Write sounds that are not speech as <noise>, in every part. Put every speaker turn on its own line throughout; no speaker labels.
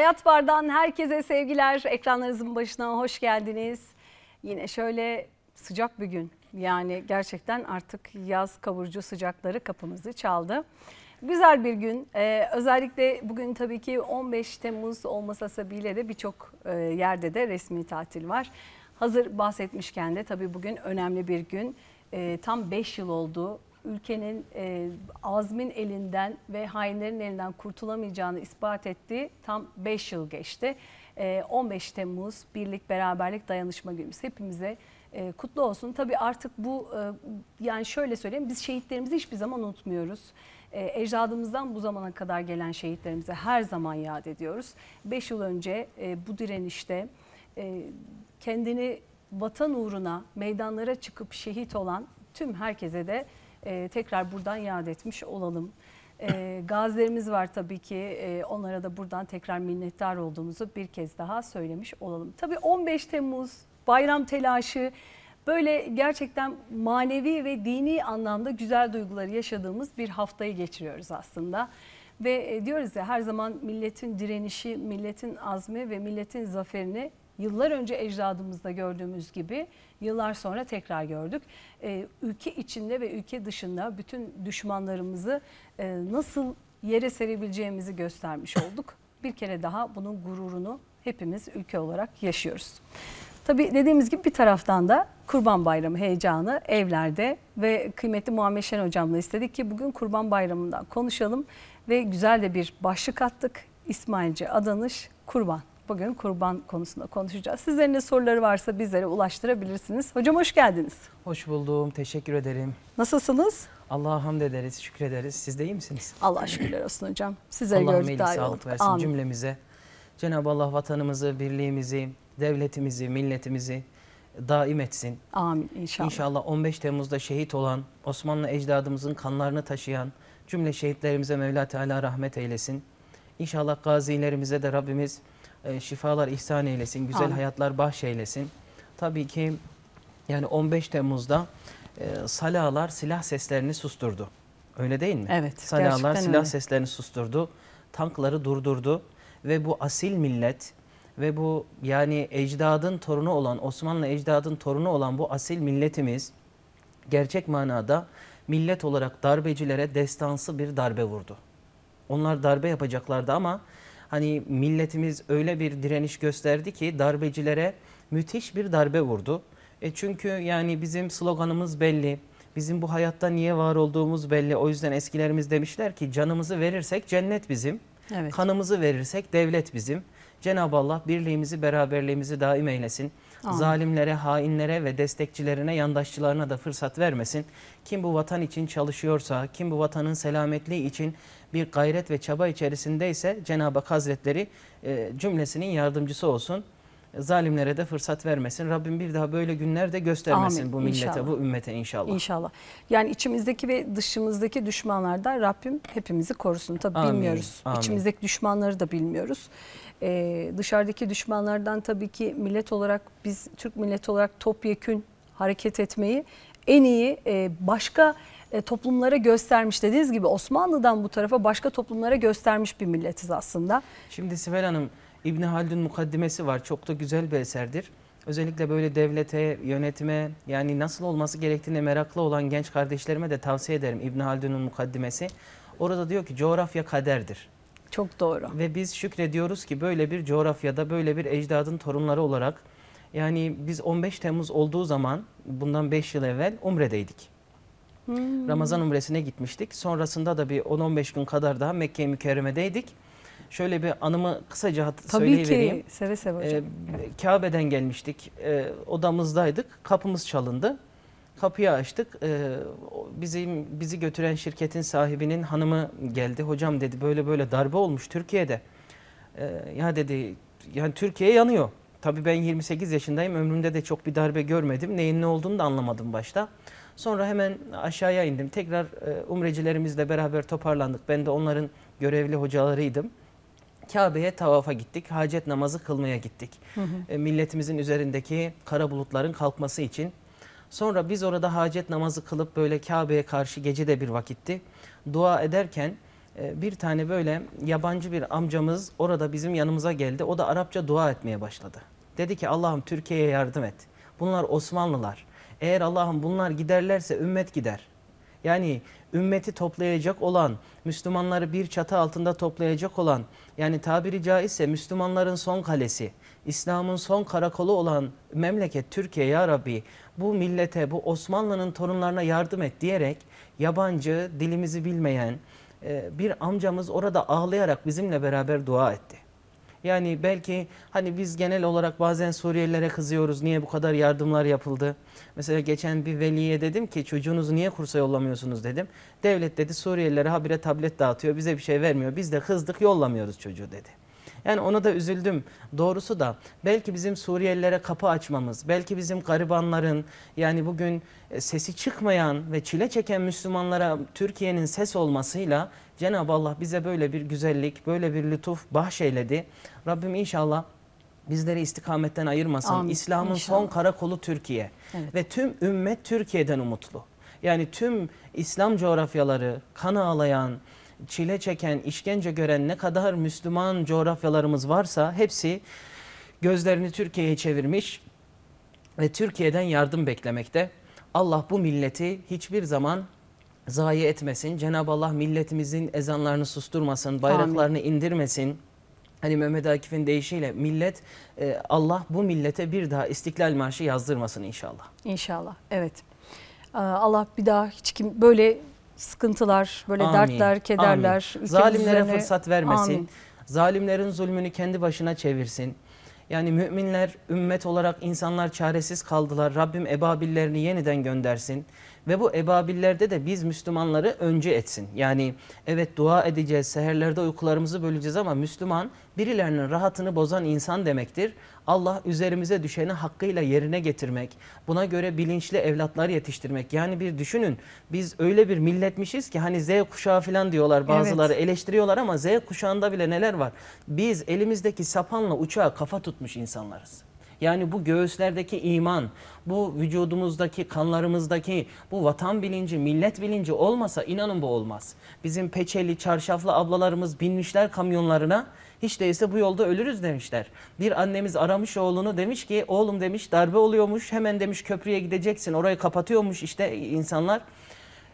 Hayat Bar'dan herkese sevgiler. Ekranlarınızın başına hoş geldiniz. Yine şöyle sıcak bir gün. Yani gerçekten artık yaz kavurucu sıcakları kapımızı çaldı. Güzel bir gün. Ee, özellikle bugün tabii ki 15 Temmuz olmasa bile de birçok e, yerde de resmi tatil var. Hazır bahsetmişken de tabii bugün önemli bir gün. E, tam 5 yıl oldu ülkenin e, azmin elinden ve hainlerin elinden kurtulamayacağını ispat ettiği tam 5 yıl geçti. E, 15 Temmuz Birlik Beraberlik Dayanışma Günümüz hepimize e, kutlu olsun. Tabii artık bu e, yani şöyle söyleyeyim biz şehitlerimizi hiçbir zaman unutmuyoruz. E, ecdadımızdan bu zamana kadar gelen şehitlerimize her zaman yad ediyoruz. 5 yıl önce e, bu direnişte e, kendini vatan uğruna meydanlara çıkıp şehit olan tüm herkese de e, tekrar buradan yad etmiş olalım. E, gazilerimiz var tabii ki. E, onlara da buradan tekrar minnettar olduğumuzu bir kez daha söylemiş olalım. Tabii 15 Temmuz bayram telaşı böyle gerçekten manevi ve dini anlamda güzel duyguları yaşadığımız bir haftayı geçiriyoruz aslında. Ve e, diyoruz ya her zaman milletin direnişi, milletin azmi ve milletin zaferini yıllar önce ecdadımızda gördüğümüz gibi yıllar sonra tekrar gördük. E, ülke içinde ve ülke dışında bütün düşmanlarımızı e, nasıl yere serebileceğimizi göstermiş olduk. Bir kere daha bunun gururunu hepimiz ülke olarak yaşıyoruz. Tabii dediğimiz gibi bir taraftan da Kurban Bayramı heyecanı evlerde ve kıymetli Muhammed Şen hocamla istedik ki bugün Kurban Bayramı'ndan konuşalım ve güzel de bir başlık attık. İsmailce adanış kurban. Bugün kurban konusunda konuşacağız. Sizlerin de soruları varsa bizlere ulaştırabilirsiniz. Hocam hoş geldiniz.
Hoş buldum. Teşekkür ederim.
Nasılsınız?
Allah'a hamd ederiz, şükrederiz. Siz de iyi misiniz? Allah şükürler
olsun hocam. Sizleri Allah gördük daha iyi sağlık versin Amin.
cümlemize. Cenab-ı Allah vatanımızı, birliğimizi, devletimizi, milletimizi daim etsin. Amin inşallah. İnşallah 15 Temmuz'da şehit olan, Osmanlı ecdadımızın kanlarını taşıyan cümle şehitlerimize Mevla Teala rahmet eylesin. İnşallah gazilerimize de Rabbimiz e, şifalar ihsan eylesin, güzel Amin. hayatlar bahşeylesin. Tabii ki yani 15 Temmuz'da e, salalar silah seslerini susturdu. Öyle değil mi? Evet. Salalar silah öyle. seslerini susturdu. Tankları durdurdu ve bu asil millet ve bu yani ecdadın torunu olan Osmanlı ecdadın torunu olan bu asil milletimiz gerçek manada millet olarak darbecilere destansı bir darbe vurdu. Onlar darbe yapacaklardı ama Hani milletimiz öyle bir direniş gösterdi ki darbecilere müthiş bir darbe vurdu. E çünkü yani bizim sloganımız belli. Bizim bu hayatta niye var olduğumuz belli. O yüzden eskilerimiz demişler ki canımızı verirsek cennet bizim. Evet. Kanımızı verirsek devlet bizim. Cenab-ı Allah birliğimizi, beraberliğimizi daim eylesin. Amin. Zalimlere, hainlere ve destekçilerine, yandaşçılarına da fırsat vermesin. Kim bu vatan için çalışıyorsa, kim bu vatanın selametliği için bir gayret ve çaba içerisindeyse Cenab-ı Hak Hazretleri e, cümlesinin yardımcısı olsun zalimlere de fırsat vermesin. Rabbim bir daha böyle günler de göstermesin Amin. bu millete, inşallah. bu ümmete inşallah.
İnşallah. Yani içimizdeki ve dışımızdaki düşmanlardan Rabbim hepimizi korusun. Tabii Amin. bilmiyoruz. Amin. İçimizdeki düşmanları da bilmiyoruz. Ee, dışarıdaki düşmanlardan tabii ki millet olarak biz Türk milleti olarak topyekün hareket etmeyi en iyi e, başka e, toplumlara göstermiş. Dediğiniz gibi Osmanlı'dan bu tarafa başka toplumlara göstermiş bir milletiz aslında.
Şimdi Sibel Hanım İbni Haldun mukaddimesi var. Çok da güzel bir eserdir. Özellikle böyle devlete, yönetime yani nasıl olması gerektiğine meraklı olan genç kardeşlerime de tavsiye ederim İbni Haldun'un mukaddimesi. Orada diyor ki coğrafya kaderdir. Çok doğru. Ve biz şükrediyoruz ki böyle bir coğrafyada böyle bir ecdadın torunları olarak yani biz 15 Temmuz olduğu zaman bundan 5 yıl evvel Umre'deydik.
Hmm. Ramazan
Umre'sine gitmiştik. Sonrasında da bir 10-15 gün kadar daha Mekke-i Mükerreme'deydik. Şöyle bir anımı kısaca hat- Tabii söyleyivereyim. Tabii ki seve seve ee, hocam. Ee, Kabe'den gelmiştik. Ee, odamızdaydık. Kapımız çalındı. Kapıyı açtık. Ee, bizim bizi götüren şirketin sahibinin hanımı geldi. Hocam dedi böyle böyle darbe olmuş Türkiye'de. Ee, ya dedi yani Türkiye yanıyor. Tabii ben 28 yaşındayım. Ömrümde de çok bir darbe görmedim. Neyin ne olduğunu da anlamadım başta. Sonra hemen aşağıya indim. Tekrar e, umrecilerimizle beraber toparlandık. Ben de onların görevli hocalarıydım. Kabe'ye tavafa gittik. Hacet namazı kılmaya gittik. Hı hı. E, milletimizin üzerindeki kara bulutların kalkması için. Sonra biz orada hacet namazı kılıp böyle Kabe'ye karşı gece de bir vakitti. Dua ederken e, bir tane böyle yabancı bir amcamız orada bizim yanımıza geldi. O da Arapça dua etmeye başladı. Dedi ki Allah'ım Türkiye'ye yardım et. Bunlar Osmanlılar. Eğer Allah'ım bunlar giderlerse ümmet gider. Yani ümmeti toplayacak olan, Müslümanları bir çatı altında toplayacak olan, yani tabiri caizse Müslümanların son kalesi, İslam'ın son karakolu olan memleket Türkiye ya Rabbi bu millete, bu Osmanlı'nın torunlarına yardım et diyerek yabancı, dilimizi bilmeyen e, bir amcamız orada ağlayarak bizimle beraber dua etti. Yani belki hani biz genel olarak bazen Suriyelilere kızıyoruz. Niye bu kadar yardımlar yapıldı? Mesela geçen bir veliye dedim ki çocuğunuzu niye kursa yollamıyorsunuz dedim. Devlet dedi Suriyelilere habire tablet dağıtıyor. Bize bir şey vermiyor. Biz de kızdık yollamıyoruz çocuğu dedi. Yani ona da üzüldüm. Doğrusu da belki bizim Suriyelilere kapı açmamız, belki bizim garibanların yani bugün e, sesi çıkmayan ve çile çeken Müslümanlara Türkiye'nin ses olmasıyla Cenab-ı Allah bize böyle bir güzellik, böyle bir lütuf bahşeyledi. Rabbim inşallah bizleri istikametten ayırmasın. İslam'ın son karakolu Türkiye evet. ve tüm ümmet Türkiye'den umutlu. Yani tüm İslam coğrafyaları kan ağlayan, çile çeken, işkence gören ne kadar Müslüman coğrafyalarımız varsa hepsi gözlerini Türkiye'ye çevirmiş ve Türkiye'den yardım beklemekte. Allah bu milleti hiçbir zaman zayi etmesin. Cenab-ı Allah milletimizin ezanlarını susturmasın, bayraklarını Amin. indirmesin. Hani Mehmet Akif'in deyişiyle millet e, Allah bu millete bir daha İstiklal Marşı yazdırmasın inşallah.
İnşallah evet. Allah bir daha hiç kim böyle sıkıntılar, böyle Amin. dertler, kederler. Amin. Zalimlere fırsat vermesin. Amin.
Zalimlerin zulmünü kendi başına çevirsin. Yani müminler ümmet olarak insanlar çaresiz kaldılar. Rabbim ebabillerini yeniden göndersin. Ve bu ebabillerde de biz Müslümanları önce etsin. Yani evet dua edeceğiz, seherlerde uykularımızı böleceğiz ama Müslüman birilerinin rahatını bozan insan demektir. Allah üzerimize düşeni hakkıyla yerine getirmek, buna göre bilinçli evlatlar yetiştirmek. Yani bir düşünün biz öyle bir milletmişiz ki hani Z kuşağı falan diyorlar bazıları evet. eleştiriyorlar ama Z kuşağında bile neler var. Biz elimizdeki sapanla uçağa kafa tutmuş insanlarız. Yani bu göğüslerdeki iman, bu vücudumuzdaki, kanlarımızdaki bu vatan bilinci, millet bilinci olmasa inanın bu olmaz. Bizim peçeli, çarşaflı ablalarımız binmişler kamyonlarına. Hiç değilse bu yolda ölürüz demişler. Bir annemiz aramış oğlunu demiş ki oğlum demiş darbe oluyormuş hemen demiş köprüye gideceksin orayı kapatıyormuş işte insanlar.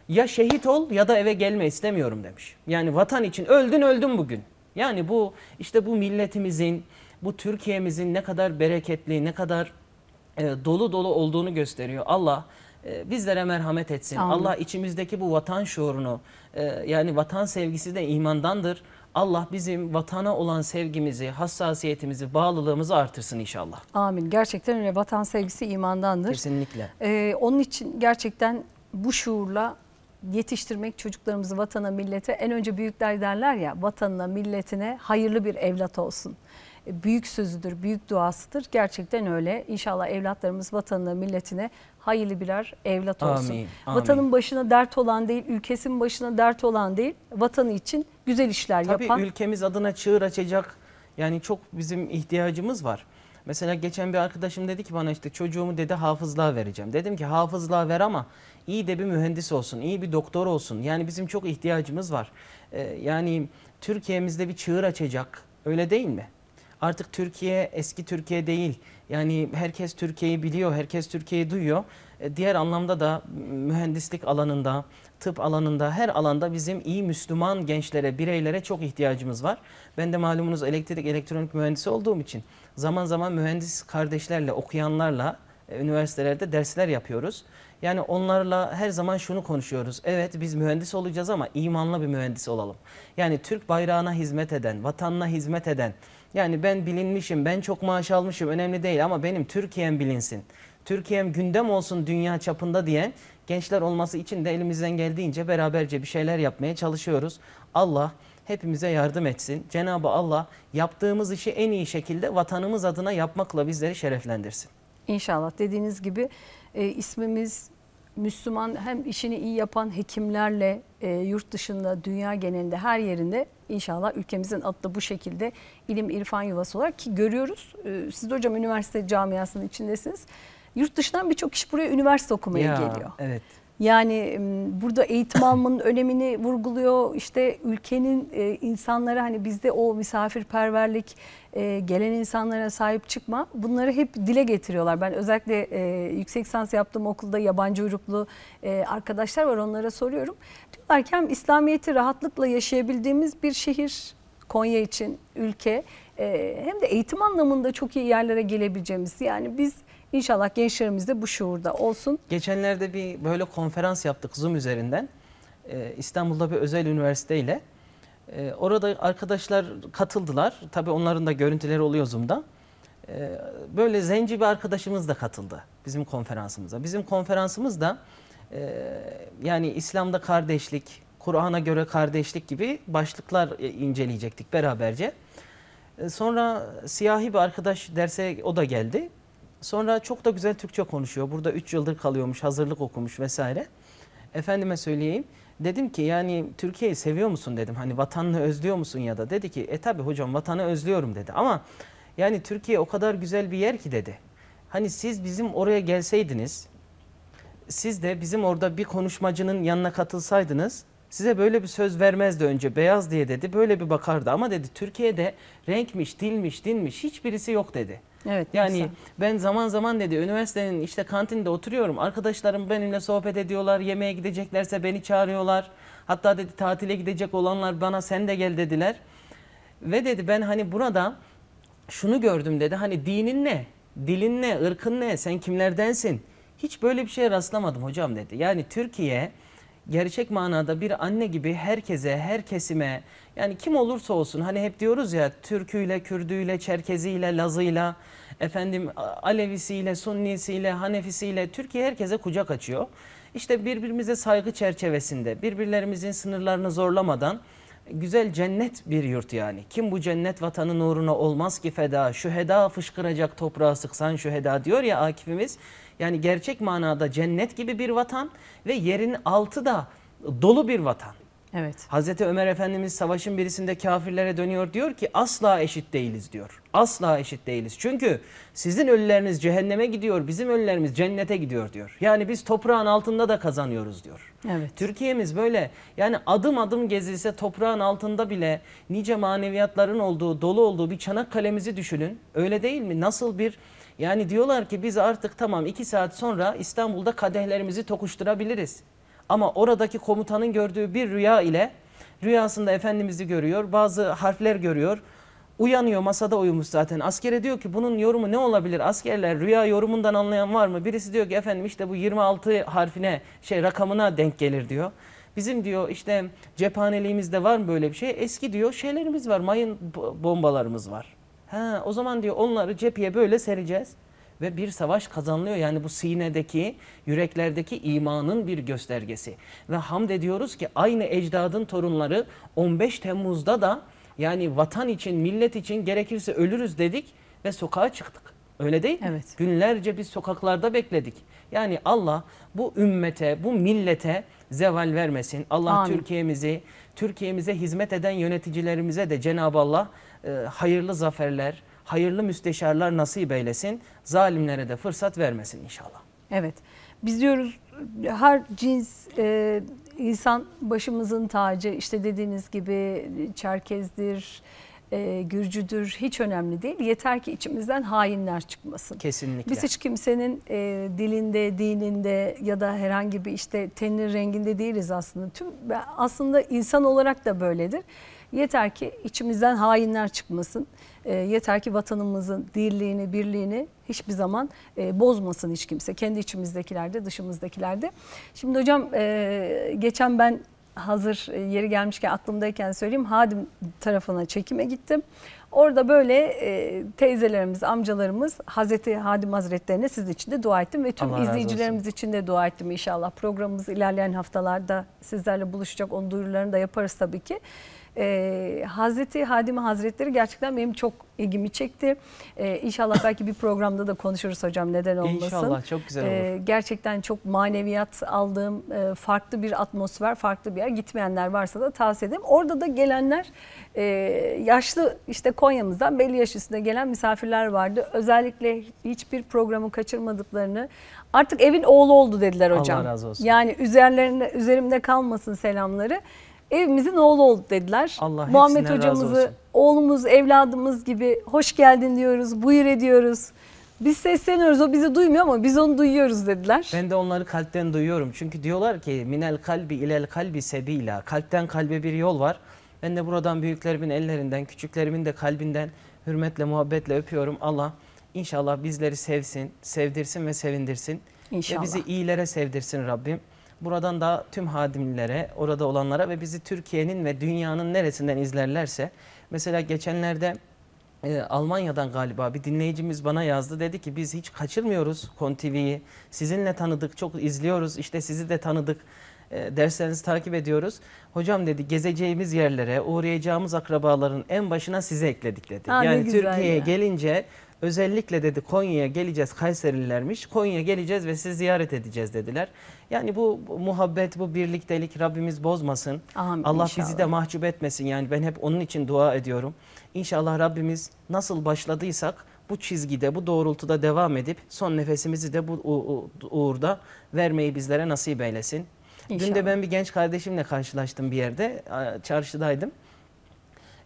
Ya şehit ol ya da eve gelme istemiyorum demiş. Yani vatan için öldün öldün bugün. Yani bu işte bu milletimizin bu Türkiye'mizin ne kadar bereketli, ne kadar e, dolu dolu olduğunu gösteriyor. Allah e, bizlere merhamet etsin. Amin. Allah içimizdeki bu vatan şuurunu e, yani vatan sevgisi de imandandır. Allah bizim vatana olan sevgimizi, hassasiyetimizi, bağlılığımızı artırsın inşallah.
Amin. Gerçekten öyle. Vatan sevgisi imandandır. Kesinlikle. Ee, onun için gerçekten bu şuurla yetiştirmek çocuklarımızı vatana, millete en önce büyükler derler ya vatanına, milletine hayırlı bir evlat olsun büyük sözüdür, büyük duasıdır. Gerçekten öyle. İnşallah evlatlarımız vatanına, milletine hayırlı birer evlat olsun. Amin, amin. Vatanın başına dert olan değil, ülkesinin başına dert olan değil, vatanı için güzel işler Tabii yapan. Tabii ülkemiz
adına çığır açacak yani çok bizim ihtiyacımız var. Mesela geçen bir arkadaşım dedi ki bana işte çocuğumu dedi hafızlığa vereceğim. Dedim ki hafızlığa ver ama iyi de bir mühendis olsun, iyi bir doktor olsun. Yani bizim çok ihtiyacımız var. Ee, yani Türkiye'mizde bir çığır açacak öyle değil mi? Artık Türkiye eski Türkiye değil. Yani herkes Türkiye'yi biliyor, herkes Türkiye'yi duyuyor. E, diğer anlamda da mühendislik alanında, tıp alanında, her alanda bizim iyi Müslüman gençlere, bireylere çok ihtiyacımız var. Ben de malumunuz elektrik, elektronik mühendisi olduğum için zaman zaman mühendis kardeşlerle, okuyanlarla e, üniversitelerde dersler yapıyoruz. Yani onlarla her zaman şunu konuşuyoruz. Evet biz mühendis olacağız ama imanlı bir mühendis olalım. Yani Türk bayrağına hizmet eden, vatanına hizmet eden, yani ben bilinmişim, ben çok maaş almışım önemli değil ama benim Türkiye'm bilinsin. Türkiye'm gündem olsun dünya çapında diyen gençler olması için de elimizden geldiğince beraberce bir şeyler yapmaya çalışıyoruz. Allah hepimize yardım etsin. Cenabı Allah yaptığımız işi en iyi şekilde vatanımız adına yapmakla bizleri şereflendirsin.
İnşallah dediğiniz gibi e, ismimiz Müslüman hem işini iyi yapan hekimlerle e, yurt dışında, dünya genelinde her yerinde inşallah ülkemizin adı da bu şekilde ilim irfan yuvası olarak ki görüyoruz. E, siz de hocam üniversite camiasının içindesiniz. Yurt dışından birçok kişi buraya üniversite okumaya ya, geliyor. Evet. Yani burada eğitim <coughs> almanın önemini vurguluyor. İşte ülkenin e, insanlara hani bizde o misafirperverlik, e, gelen insanlara sahip çıkma bunları hep dile getiriyorlar. Ben özellikle e, yüksek lisans yaptığım okulda yabancı uyruklu e, arkadaşlar var onlara soruyorum. Diyorlar ki hem İslamiyet'i rahatlıkla yaşayabildiğimiz bir şehir Konya için ülke e, hem de eğitim anlamında çok iyi yerlere gelebileceğimiz yani biz İnşallah gençlerimiz de bu şuurda olsun.
Geçenlerde bir böyle konferans yaptık Zoom üzerinden. Ee, İstanbul'da bir özel üniversiteyle e, orada arkadaşlar katıldılar. Tabii onların da görüntüleri oluyor Zoom'da. E, böyle zenci bir arkadaşımız da katıldı bizim konferansımıza. Bizim konferansımız da e, yani İslam'da kardeşlik, Kur'an'a göre kardeşlik gibi başlıklar e, inceleyecektik beraberce. Ee, sonra siyahi bir arkadaş derse o da geldi. Sonra çok da güzel Türkçe konuşuyor. Burada 3 yıldır kalıyormuş, hazırlık okumuş vesaire. Efendime söyleyeyim. Dedim ki yani Türkiye'yi seviyor musun dedim. Hani vatanını özlüyor musun ya da dedi ki e tabi hocam vatanı özlüyorum dedi. Ama yani Türkiye o kadar güzel bir yer ki dedi. Hani siz bizim oraya gelseydiniz siz de bizim orada bir konuşmacının yanına katılsaydınız size böyle bir söz vermezdi önce beyaz diye dedi böyle bir bakardı ama dedi Türkiye'de renkmiş dilmiş dinmiş hiçbirisi yok dedi. Evet. Yani insan. ben zaman zaman dedi üniversitenin işte kantinde oturuyorum. Arkadaşlarım benimle sohbet ediyorlar. Yemeğe gideceklerse beni çağırıyorlar. Hatta dedi tatile gidecek olanlar bana sen de gel dediler. Ve dedi ben hani burada şunu gördüm dedi. Hani dinin ne? Dilin ne? ırkın ne? Sen kimlerdensin? Hiç böyle bir şeye rastlamadım hocam dedi. Yani Türkiye gerçek manada bir anne gibi herkese, her kesime yani kim olursa olsun hani hep diyoruz ya Türküyle, Kürdüyle, Çerkeziyle, Lazıyla efendim Alevisiyle, Sunnisiyle, Hanefisiyle Türkiye herkese kucak açıyor. İşte birbirimize saygı çerçevesinde, birbirlerimizin sınırlarını zorlamadan güzel cennet bir yurt yani. Kim bu cennet vatanın uğruna olmaz ki feda, şu heda fışkıracak toprağa sıksan şu heda diyor ya Akif'imiz. Yani gerçek manada cennet gibi bir vatan ve yerin altı da dolu bir vatan. Evet. Hazreti Ömer Efendimiz savaşın birisinde kafirlere dönüyor diyor ki asla eşit değiliz diyor. Asla eşit değiliz. Çünkü sizin ölüleriniz cehenneme gidiyor, bizim ölülerimiz cennete gidiyor diyor. Yani biz toprağın altında da kazanıyoruz diyor. Evet. Türkiye'miz böyle yani adım adım gezilse toprağın altında bile nice maneviyatların olduğu, dolu olduğu bir Çanakkale'mizi düşünün. Öyle değil mi? Nasıl bir yani diyorlar ki biz artık tamam iki saat sonra İstanbul'da kadehlerimizi tokuşturabiliriz. Ama oradaki komutanın gördüğü bir rüya ile rüyasında Efendimiz'i görüyor, bazı harfler görüyor. Uyanıyor masada uyumuş zaten. Askere diyor ki bunun yorumu ne olabilir? Askerler rüya yorumundan anlayan var mı? Birisi diyor ki efendim işte bu 26 harfine şey rakamına denk gelir diyor. Bizim diyor işte cephaneliğimizde var mı böyle bir şey? Eski diyor şeylerimiz var mayın bombalarımız var. Ha, o zaman diyor onları cepheye böyle sereceğiz ve bir savaş kazanılıyor. Yani bu sinedeki, yüreklerdeki imanın bir göstergesi. Ve hamd ediyoruz ki aynı ecdadın torunları 15 Temmuz'da da yani vatan için, millet için gerekirse ölürüz dedik ve sokağa çıktık. Öyle değil mi? Evet. Günlerce biz sokaklarda bekledik. Yani Allah bu ümmete, bu millete zeval vermesin. Allah Amin. Türkiye'mizi, Türkiye'mize hizmet eden yöneticilerimize de Cenab-ı Allah e, hayırlı zaferler, hayırlı müsteşarlar nasip eylesin. Zalimlere de fırsat vermesin inşallah.
Evet. Biz diyoruz her cins e, insan başımızın tacı işte dediğiniz gibi Çerkez'dir, e, Gürcü'dür hiç önemli değil. Yeter ki içimizden hainler çıkmasın.
Kesinlikle. Biz hiç
kimsenin e, dilinde, dininde ya da herhangi bir işte tenin renginde değiliz aslında. Tüm aslında insan olarak da böyledir. Yeter ki içimizden hainler çıkmasın. E, yeter ki vatanımızın dirliğini, birliğini hiçbir zaman e, bozmasın hiç kimse. Kendi içimizdekilerde, dışımızdekilerde. Şimdi hocam e, geçen ben hazır e, yeri gelmişken aklımdayken söyleyeyim. Hadim tarafına çekime gittim. Orada böyle e, teyzelerimiz, amcalarımız Hazreti Hadim Hazretlerine siz için de dua ettim ve tüm Allah izleyicilerimiz için de dua ettim inşallah. Programımız ilerleyen haftalarda sizlerle buluşacak. Onun duyurularını da yaparız tabii ki e, Hazreti Hadime Hazretleri gerçekten benim çok ilgimi çekti. E, inşallah belki bir programda da konuşuruz hocam neden olmasın. İnşallah çok güzel ee, olur. E, gerçekten çok maneviyat aldığım e, farklı bir atmosfer, farklı bir yer. Gitmeyenler varsa da tavsiye ederim. Orada da gelenler e, yaşlı işte Konya'mızdan belli yaş üstünde gelen misafirler vardı. Özellikle hiçbir programı kaçırmadıklarını artık evin oğlu oldu dediler hocam. Allah razı olsun. Yani üzerlerinde üzerimde kalmasın selamları evimizin oğlu oldu dediler. Allah Muhammed hocamızı oğlumuz, evladımız gibi hoş geldin diyoruz, buyur ediyoruz. Biz sesleniyoruz o bizi duymuyor ama biz onu duyuyoruz dediler. Ben de onları kalpten duyuyorum. Çünkü diyorlar ki minel kalbi
ilel kalbi sebila. Kalpten kalbe bir yol var. Ben de buradan büyüklerimin ellerinden, küçüklerimin de kalbinden hürmetle, muhabbetle öpüyorum. Allah inşallah bizleri sevsin, sevdirsin ve sevindirsin. İnşallah. Ve bizi iyilere sevdirsin Rabbim. Buradan da tüm hadimlere, orada olanlara ve bizi Türkiye'nin ve dünyanın neresinden izlerlerse. Mesela geçenlerde e, Almanya'dan galiba bir dinleyicimiz bana yazdı. Dedi ki biz hiç kaçırmıyoruz KonTV'yi. Sizinle tanıdık, çok izliyoruz. İşte sizi de tanıdık. E, derslerinizi takip ediyoruz. Hocam dedi gezeceğimiz yerlere, uğrayacağımız akrabaların en başına sizi ekledik dedi. Aa, yani Türkiye'ye ya. gelince Özellikle dedi Konya'ya geleceğiz Kayserililermiş. Konya'ya geleceğiz ve sizi ziyaret edeceğiz dediler. Yani bu, muhabbet, bu birliktelik Rabbimiz bozmasın. Amin, Allah inşallah. bizi de mahcup etmesin. Yani ben hep onun için dua ediyorum. İnşallah Rabbimiz nasıl başladıysak bu çizgide, bu doğrultuda devam edip son nefesimizi de bu uğurda vermeyi bizlere nasip eylesin. İnşallah. Dün de ben bir genç kardeşimle karşılaştım bir yerde. Çarşıdaydım.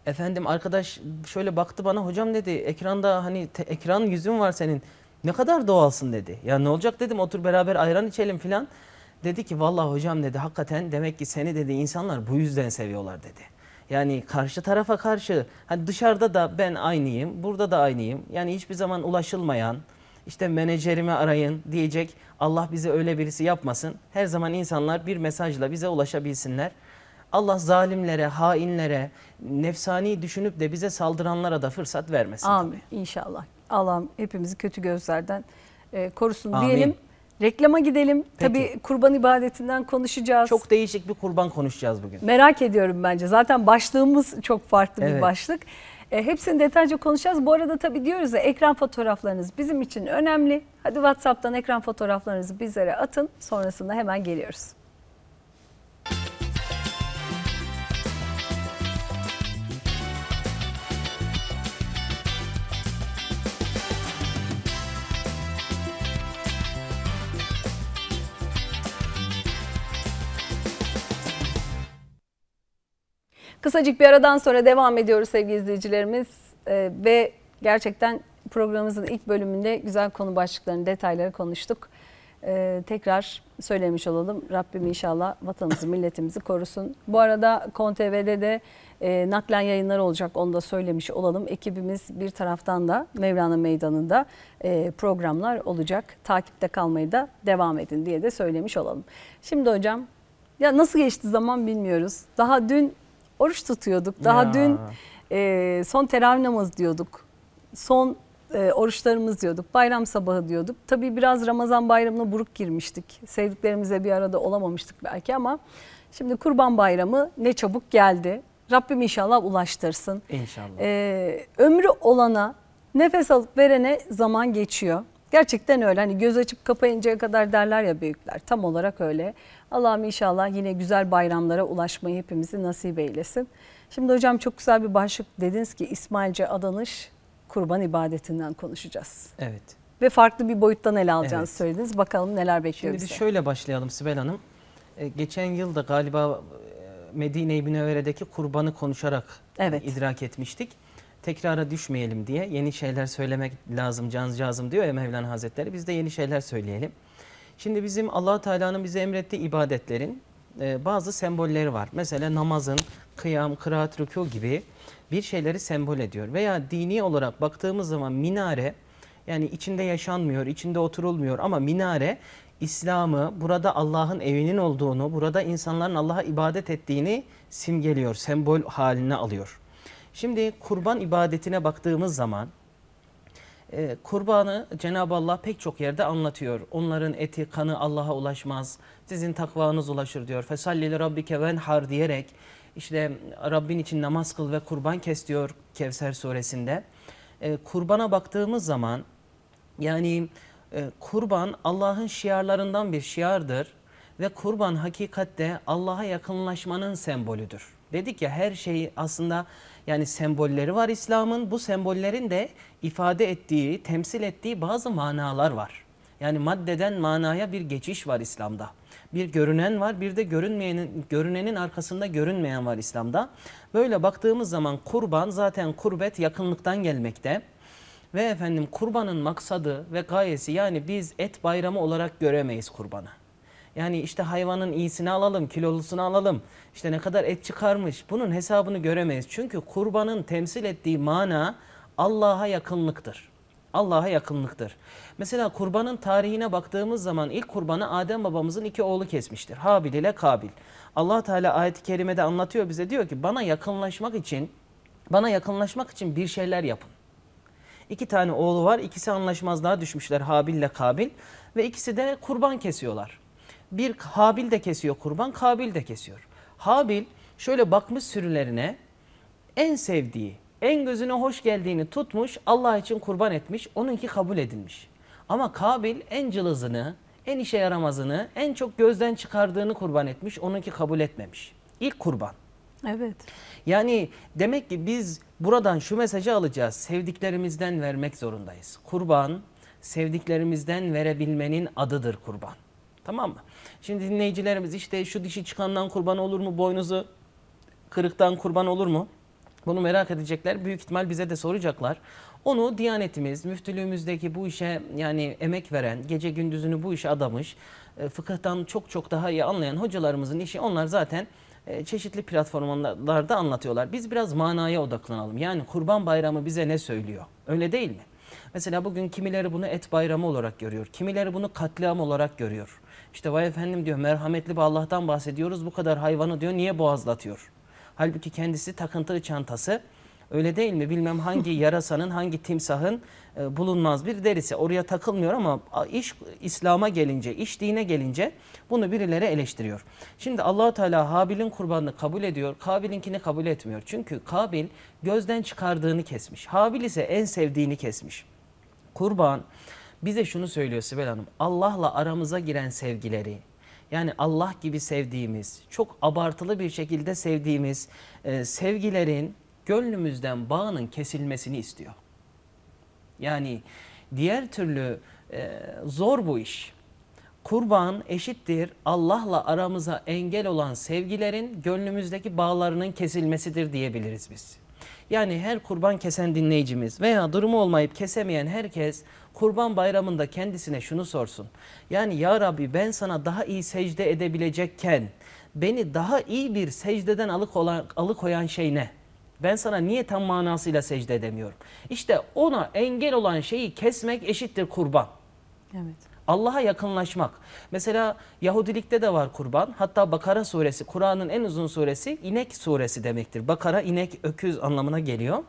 Efendim arkadaş şöyle baktı bana hocam dedi ekranda hani te, ekran yüzün var senin. Ne kadar doğalsın dedi. Ya ne olacak dedim otur beraber ayran içelim filan. Dedi ki vallahi hocam dedi hakikaten demek ki seni dedi insanlar bu yüzden seviyorlar dedi. Yani karşı tarafa karşı hani dışarıda da ben aynıyım, burada da aynıyım. Yani hiçbir zaman ulaşılmayan işte menajerime arayın diyecek Allah bize öyle birisi yapmasın. Her zaman insanlar bir mesajla bize ulaşabilsinler. Allah zalimlere, hainlere, nefsani düşünüp de bize saldıranlara da fırsat vermesin. Amin
tabii. inşallah. Allah'ım hepimizi kötü gözlerden e, korusun Amin. diyelim. Reklama gidelim. Peki. Tabii kurban ibadetinden konuşacağız. Çok değişik bir kurban konuşacağız bugün. Merak ediyorum bence. Zaten başlığımız çok farklı evet. bir başlık. E, hepsini detaylıca konuşacağız. Bu arada tabii diyoruz ya ekran fotoğraflarınız bizim için önemli. Hadi WhatsApp'tan ekran fotoğraflarınızı bizlere atın. Sonrasında hemen geliyoruz. Kısacık bir aradan sonra devam ediyoruz sevgili izleyicilerimiz ee, ve gerçekten programımızın ilk bölümünde güzel konu başlıklarını, detayları konuştuk. Ee, tekrar söylemiş olalım. Rabbim inşallah vatanımızı, milletimizi korusun. Bu arada KonTV'de de e, naklen yayınlar olacak onu da söylemiş olalım. Ekibimiz bir taraftan da Mevlana Meydanı'nda e, programlar olacak. Takipte kalmayı da devam edin diye de söylemiş olalım. Şimdi hocam ya nasıl geçti zaman bilmiyoruz. Daha dün oruç tutuyorduk. Daha ya. dün e, son teravih namazı diyorduk. Son e, oruçlarımız diyorduk. Bayram sabahı diyorduk. Tabii biraz Ramazan bayramına buruk girmiştik. Sevdiklerimize bir arada olamamıştık belki ama şimdi Kurban Bayramı ne çabuk geldi. Rabbim inşallah ulaştırsın. İnşallah. E, ömrü olana, nefes alıp verene zaman geçiyor. Gerçekten öyle hani göz açıp kapayıncaya kadar derler ya büyükler tam olarak öyle. Allah'ım inşallah yine güzel bayramlara ulaşmayı hepimizi nasip eylesin. Şimdi hocam çok güzel bir başlık dediniz ki İsmailce adanış kurban ibadetinden konuşacağız. Evet. Ve farklı bir boyuttan ele alacağınızı evet. söylediniz. Bakalım neler bekliyor Şimdi bize.
şöyle başlayalım Sibel Hanım. E, geçen yıl da galiba e, Medine-i Münevvere'deki kurbanı konuşarak evet. idrak etmiştik tekrara düşmeyelim diye yeni şeyler söylemek lazım, cancağızım diyor ya Mevlana Hazretleri. Biz de yeni şeyler söyleyelim. Şimdi bizim allah Teala'nın bize emrettiği ibadetlerin e, bazı sembolleri var. Mesela namazın, kıyam, kıraat, rükû gibi bir şeyleri sembol ediyor. Veya dini olarak baktığımız zaman minare, yani içinde yaşanmıyor, içinde oturulmuyor ama minare İslam'ı, burada Allah'ın evinin olduğunu, burada insanların Allah'a ibadet ettiğini simgeliyor, sembol haline alıyor. Şimdi kurban ibadetine baktığımız zaman e, kurbanı Cenab-ı Allah pek çok yerde anlatıyor. Onların eti, kanı Allah'a ulaşmaz. Sizin takvanız ulaşır diyor. Fesallili rabbike venhar diyerek işte Rabbin için namaz kıl ve kurban kes diyor Kevser suresinde. E, kurbana baktığımız zaman yani e, kurban Allah'ın şiarlarından bir şiardır ve kurban hakikatte Allah'a yakınlaşmanın sembolüdür. Dedik ya her şey aslında yani sembolleri var İslam'ın. Bu sembollerin de ifade ettiği, temsil ettiği bazı manalar var. Yani maddeden manaya bir geçiş var İslam'da. Bir görünen var, bir de görünmeyenin, görünenin arkasında görünmeyen var İslam'da. Böyle baktığımız zaman kurban zaten kurbet yakınlıktan gelmekte. Ve efendim kurbanın maksadı ve gayesi yani biz et bayramı olarak göremeyiz kurbanı. Yani işte hayvanın iyisini alalım, kilolusunu alalım. İşte ne kadar et çıkarmış. Bunun hesabını göremeyiz. Çünkü kurbanın temsil ettiği mana Allah'a yakınlıktır. Allah'a yakınlıktır. Mesela kurbanın tarihine baktığımız zaman ilk kurbanı Adem babamızın iki oğlu kesmiştir. Habil ile Kabil. Allah Teala ayet-i kerimede anlatıyor bize diyor ki bana yakınlaşmak için bana yakınlaşmak için bir şeyler yapın. İki tane oğlu var. İkisi anlaşmazlığa düşmüşler Habil ile Kabil ve ikisi de kurban kesiyorlar bir Habil de kesiyor kurban, Kabil de kesiyor. Habil şöyle bakmış sürülerine en sevdiği, en gözüne hoş geldiğini tutmuş, Allah için kurban etmiş, onunki kabul edilmiş. Ama Kabil en cılızını, en işe yaramazını, en çok gözden çıkardığını kurban etmiş, onunki kabul etmemiş. İlk kurban. Evet. Yani demek ki biz buradan şu mesajı alacağız. Sevdiklerimizden vermek zorundayız. Kurban sevdiklerimizden verebilmenin adıdır kurban. Tamam mı? Şimdi dinleyicilerimiz işte şu dişi çıkandan kurban olur mu? Boynuzu kırıktan kurban olur mu? Bunu merak edecekler. Büyük ihtimal bize de soracaklar. Onu Diyanetimiz, müftülüğümüzdeki bu işe yani emek veren, gece gündüzünü bu işe adamış, e, fıkıhtan çok çok daha iyi anlayan hocalarımızın işi onlar zaten e, çeşitli platformlarda anlatıyorlar. Biz biraz manaya odaklanalım. Yani Kurban Bayramı bize ne söylüyor? Öyle değil mi? Mesela bugün kimileri bunu et bayramı olarak görüyor. Kimileri bunu katliam olarak görüyor. İşte vay efendim diyor merhametli bir Allah'tan bahsediyoruz bu kadar hayvanı diyor niye boğazlatıyor? Halbuki kendisi takıntılı çantası öyle değil mi? Bilmem hangi <laughs> yarasanın hangi timsahın e, bulunmaz bir derisi. Oraya takılmıyor ama iş İslam'a gelince, iş dine gelince bunu birileri eleştiriyor. Şimdi Allah Teala Habil'in kurbanını kabul ediyor, Kabil'inkini kabul etmiyor. Çünkü Kabil gözden çıkardığını kesmiş. Habil ise en sevdiğini kesmiş. Kurban bize şunu söylüyor Sibel Hanım. Allah'la aramıza giren sevgileri, yani Allah gibi sevdiğimiz, çok abartılı bir şekilde sevdiğimiz e, sevgilerin gönlümüzden bağının kesilmesini istiyor. Yani diğer türlü e, zor bu iş. Kurban eşittir Allah'la aramıza engel olan sevgilerin gönlümüzdeki bağlarının kesilmesidir diyebiliriz biz. Yani her kurban kesen dinleyicimiz veya durumu olmayıp kesemeyen herkes Kurban Bayramı'nda kendisine şunu sorsun. Yani ya Rabbi ben sana daha iyi secde edebilecekken beni daha iyi bir secdeden alıkoyan, alıkoyan şey ne? Ben sana niye tam manasıyla secde edemiyorum? İşte ona engel olan şeyi kesmek eşittir kurban. Evet. Allah'a yakınlaşmak. Mesela Yahudilikte de var kurban. Hatta Bakara suresi, Kur'an'ın en uzun suresi inek suresi demektir. Bakara inek, öküz anlamına geliyor.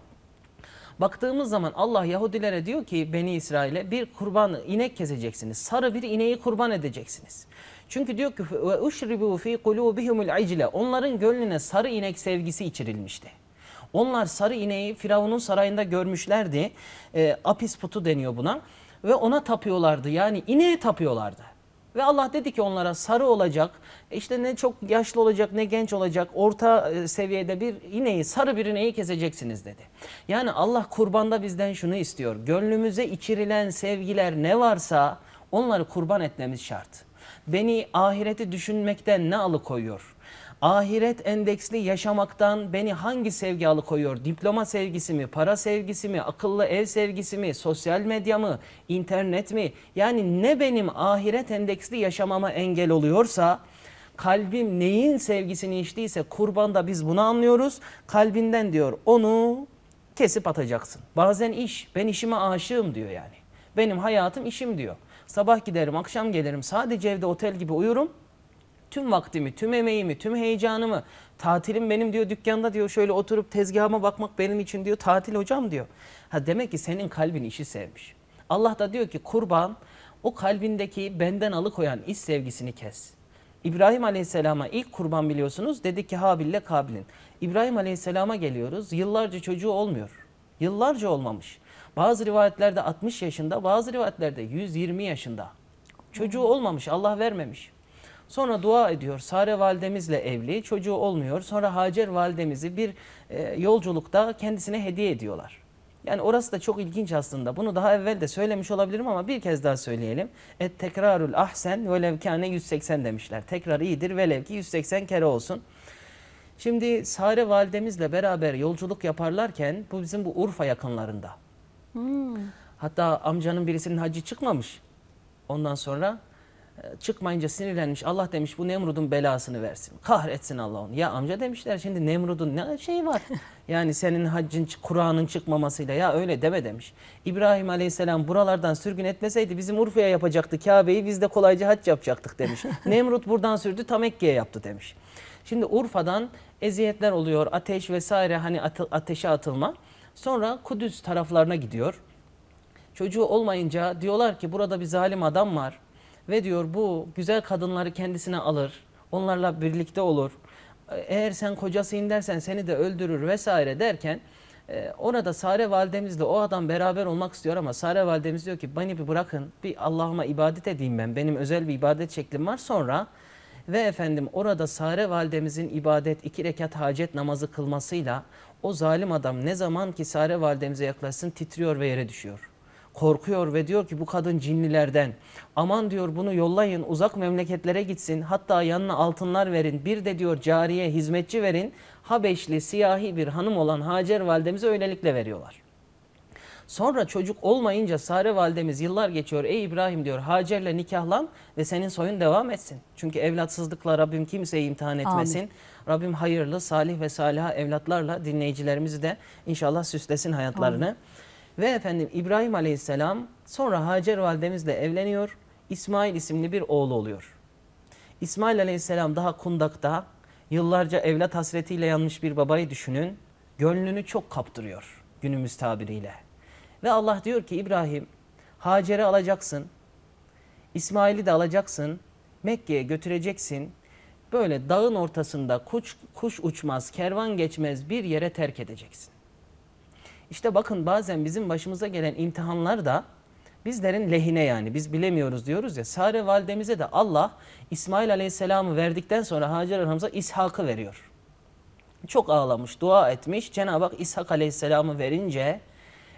Baktığımız zaman Allah Yahudilere diyor ki Beni İsrail'e bir kurban inek keseceksiniz. Sarı bir ineği kurban edeceksiniz. Çünkü diyor ki ve uşribu fi kulubihimul icle. Onların gönlüne sarı inek sevgisi içirilmişti. Onlar sarı ineği Firavun'un sarayında görmüşlerdi. E, apis putu deniyor buna. Ve ona tapıyorlardı. Yani ineğe tapıyorlardı. Ve Allah dedi ki onlara sarı olacak, işte ne çok yaşlı olacak ne genç olacak, orta e, seviyede bir ineği, sarı bir ineği keseceksiniz dedi. Yani Allah kurbanda bizden şunu istiyor. Gönlümüze içirilen sevgiler ne varsa onları kurban etmemiz şart. Beni ahireti düşünmekten ne alıkoyuyor? ahiret endeksli yaşamaktan beni hangi sevgi alıkoyuyor? Diploma sevgisi mi, para sevgisi mi, akıllı ev sevgisi mi, sosyal medya mı, internet mi? Yani ne benim ahiret endeksli yaşamama engel oluyorsa kalbim neyin sevgisini içtiyse kurbanda biz bunu anlıyoruz. Kalbinden diyor onu kesip atacaksın. Bazen iş, ben işime aşığım diyor yani. Benim hayatım işim diyor. Sabah giderim, akşam gelirim, sadece evde otel gibi uyurum tüm vaktimi, tüm emeğimi, tüm heyecanımı tatilim benim diyor dükkanda diyor şöyle oturup tezgahıma bakmak benim için diyor tatil hocam diyor. Ha demek ki senin kalbin işi sevmiş. Allah da diyor ki kurban o kalbindeki benden alıkoyan iş sevgisini kes. İbrahim Aleyhisselam'a ilk kurban biliyorsunuz dedi ki Habil'le Kabil'in. İbrahim Aleyhisselam'a geliyoruz yıllarca çocuğu olmuyor. Yıllarca olmamış. Bazı rivayetlerde 60 yaşında bazı rivayetlerde 120 yaşında. Çocuğu olmamış Allah vermemiş. Sonra dua ediyor. Sare validemizle evli. Çocuğu olmuyor. Sonra Hacer validemizi bir e, yolculukta kendisine hediye ediyorlar. Yani orası da çok ilginç aslında. Bunu daha evvel de söylemiş olabilirim ama bir kez daha söyleyelim. Et tekrarul ahsen velev kâne 180 demişler. Tekrar iyidir velev ki 180 kere olsun. Şimdi Sare validemizle beraber yolculuk yaparlarken bu bizim bu Urfa yakınlarında. Hmm. Hatta amcanın birisinin hacı çıkmamış. Ondan sonra çıkmayınca sinirlenmiş. Allah demiş bu Nemrud'un belasını versin. Kahretsin Allah onu. Ya amca demişler şimdi Nemrud'un ne şeyi var? <laughs> Yani senin haccın, Kur'an'ın çıkmamasıyla ya öyle deme demiş. İbrahim Aleyhisselam buralardan sürgün etmeseydi bizim Urfa'ya yapacaktı Kabe'yi biz de kolayca hac yapacaktık demiş. <laughs> Nemrud buradan sürdü Tamekke'ye yaptı demiş. Şimdi Urfa'dan eziyetler oluyor. Ateş vesaire hani ateşe atılma. Sonra Kudüs taraflarına gidiyor. Çocuğu olmayınca diyorlar ki burada bir zalim adam var ve diyor bu güzel kadınları kendisine alır. Onlarla birlikte olur. Eğer sen kocasıyım dersen seni de öldürür vesaire derken e, orada Sare validemizle o adam beraber olmak istiyor ama Sare validemiz diyor ki beni bir bırakın bir Allah'ıma ibadet edeyim ben benim özel bir ibadet şeklim var sonra ve efendim orada Sare validemizin ibadet iki rekat hacet namazı kılmasıyla o zalim adam ne zaman ki Sare validemize yaklaşsın titriyor ve yere düşüyor korkuyor ve diyor ki bu kadın cinlilerden. Aman diyor bunu yollayın uzak memleketlere gitsin hatta yanına altınlar verin bir de diyor cariye hizmetçi verin. Habeşli siyahi bir hanım olan Hacer validemize öylelikle veriyorlar. Sonra çocuk olmayınca Sare validemiz yıllar geçiyor. Ey İbrahim diyor Hacer'le nikahlan ve senin soyun devam etsin. Çünkü evlatsızlıkla Rabbim kimseyi imtihan etmesin. Amin. Rabbim hayırlı, salih ve saliha evlatlarla dinleyicilerimizi de inşallah süslesin hayatlarını. Amin. Ve efendim İbrahim aleyhisselam sonra Hacer validemizle evleniyor. İsmail isimli bir oğlu oluyor. İsmail aleyhisselam daha kundakta yıllarca evlat hasretiyle yanmış bir babayı düşünün. Gönlünü çok kaptırıyor günümüz tabiriyle. Ve Allah diyor ki İbrahim Hacer'i alacaksın. İsmail'i de alacaksın. Mekke'ye götüreceksin. Böyle dağın ortasında kuş, kuş uçmaz, kervan geçmez bir yere terk edeceksin. İşte bakın bazen bizim başımıza gelen imtihanlar da bizlerin lehine yani biz bilemiyoruz diyoruz ya. Sare validemize de Allah İsmail Aleyhisselam'ı verdikten sonra Hacer Hanım'a İshak'ı veriyor. Çok ağlamış, dua etmiş. Cenab-ı Hak İshak Aleyhisselam'ı verince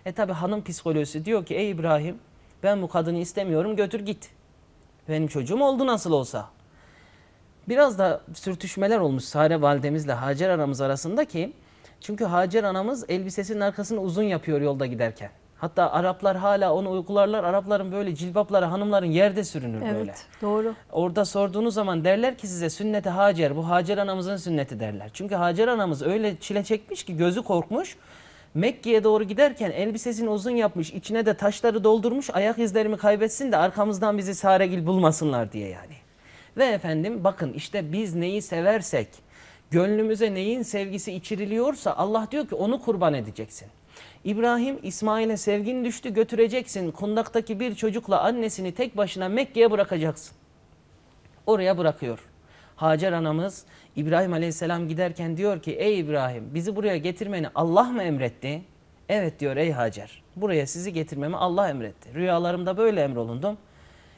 e tabi hanım psikolojisi diyor ki ey İbrahim ben bu kadını istemiyorum götür git. Benim çocuğum oldu nasıl olsa. Biraz da sürtüşmeler olmuş Sare validemizle Hacer aramız arasında ki çünkü Hacer anamız elbisesinin arkasını uzun yapıyor yolda giderken. Hatta Araplar hala onu uygularlar. Arapların böyle cilbapları hanımların yerde sürünür evet, böyle. Evet doğru. Orada sorduğunuz zaman derler ki size sünneti Hacer. Bu Hacer anamızın sünneti derler. Çünkü Hacer anamız öyle çile çekmiş ki gözü korkmuş. Mekke'ye doğru giderken elbisesini uzun yapmış, içine de taşları doldurmuş, ayak izlerimi kaybetsin de arkamızdan bizi saregil bulmasınlar diye yani. Ve efendim bakın işte biz neyi seversek, Gönlümüze neyin sevgisi içiriliyorsa Allah diyor ki onu kurban edeceksin. İbrahim İsmail'e sevgin düştü götüreceksin. Kundaktaki bir çocukla annesini tek başına Mekke'ye bırakacaksın. Oraya bırakıyor. Hacer anamız İbrahim aleyhisselam giderken diyor ki ey İbrahim bizi buraya getirmeni Allah mı emretti? Evet diyor ey Hacer buraya sizi getirmemi Allah emretti. Rüyalarımda böyle emrolundum.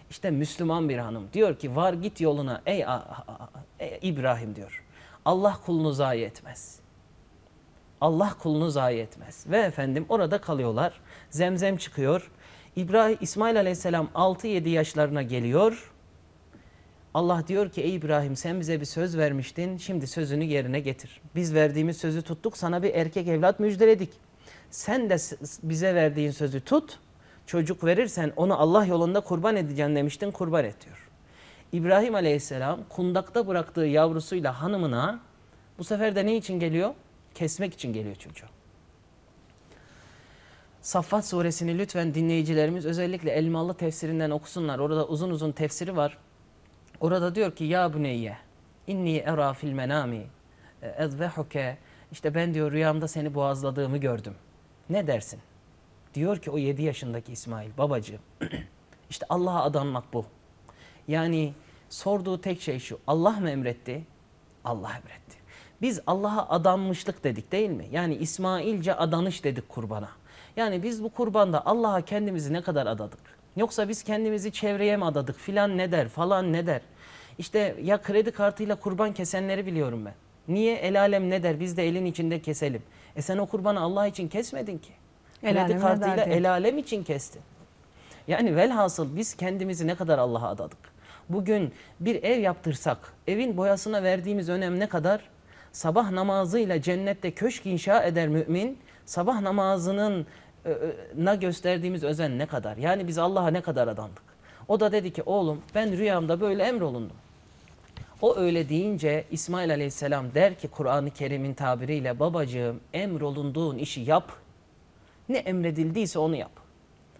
İşte Müslüman bir hanım diyor ki var git yoluna ey İbrahim diyor. Allah kulunu zayi etmez. Allah kulunu zayi etmez. Ve efendim orada kalıyorlar. Zemzem çıkıyor. İbrahim, İsmail aleyhisselam 6-7 yaşlarına geliyor. Allah diyor ki ey İbrahim sen bize bir söz vermiştin şimdi sözünü yerine getir. Biz verdiğimiz sözü tuttuk sana bir erkek evlat müjdeledik. Sen de bize verdiğin sözü tut çocuk verirsen onu Allah yolunda kurban edeceğim demiştin kurban et diyor. İbrahim Aleyhisselam kundakta bıraktığı yavrusuyla hanımına bu sefer de ne için geliyor? Kesmek için geliyor çünkü. Saffat suresini lütfen dinleyicilerimiz özellikle Elmalı tefsirinden okusunlar. Orada uzun uzun tefsiri var. Orada diyor ki ya buneyye inni era fil menami e, ezbehuke işte ben diyor rüyamda seni boğazladığımı gördüm. Ne dersin? Diyor ki o 7 yaşındaki İsmail babacığım <clears throat> işte Allah'a adanmak bu. Yani Sorduğu tek şey şu. Allah mı emretti? Allah emretti. Biz Allah'a adanmışlık dedik değil mi? Yani İsmailce adanış dedik kurbana. Yani biz bu kurbanda Allah'a kendimizi ne kadar adadık? Yoksa biz kendimizi çevreye mi adadık? Filan ne der? Falan ne der? İşte ya kredi kartıyla kurban kesenleri biliyorum ben. Niye el alem ne der? Biz de elin içinde keselim. E sen o kurbanı Allah için kesmedin ki. El kredi kartıyla el alem için kestin. Yani velhasıl biz kendimizi ne kadar Allah'a adadık? Bugün bir ev yaptırsak evin boyasına verdiğimiz önem ne kadar? Sabah namazıyla cennette köşk inşa eder mümin. Sabah namazının e, e, na gösterdiğimiz özen ne kadar? Yani biz Allah'a ne kadar adandık? O da dedi ki oğlum ben rüyamda böyle emrolundum. O öyle deyince İsmail aleyhisselam der ki Kur'an-ı Kerim'in tabiriyle babacığım emrolunduğun işi yap. Ne emredildiyse onu yap.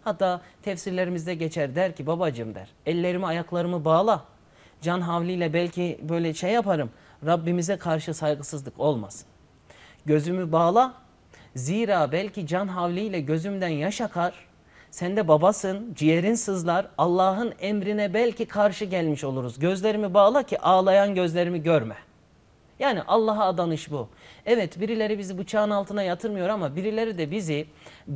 Hatta tefsirlerimizde geçer der ki babacım der ellerimi ayaklarımı bağla. Can havliyle belki böyle şey yaparım. Rabbimize karşı saygısızlık olmasın. Gözümü bağla. Zira belki can havliyle gözümden yaş akar. Sen de babasın, ciğerin sızlar. Allah'ın emrine belki karşı gelmiş oluruz. Gözlerimi bağla ki ağlayan gözlerimi görme.'' Yani Allah'a adanış bu. Evet birileri bizi bıçağın altına yatırmıyor ama birileri de bizi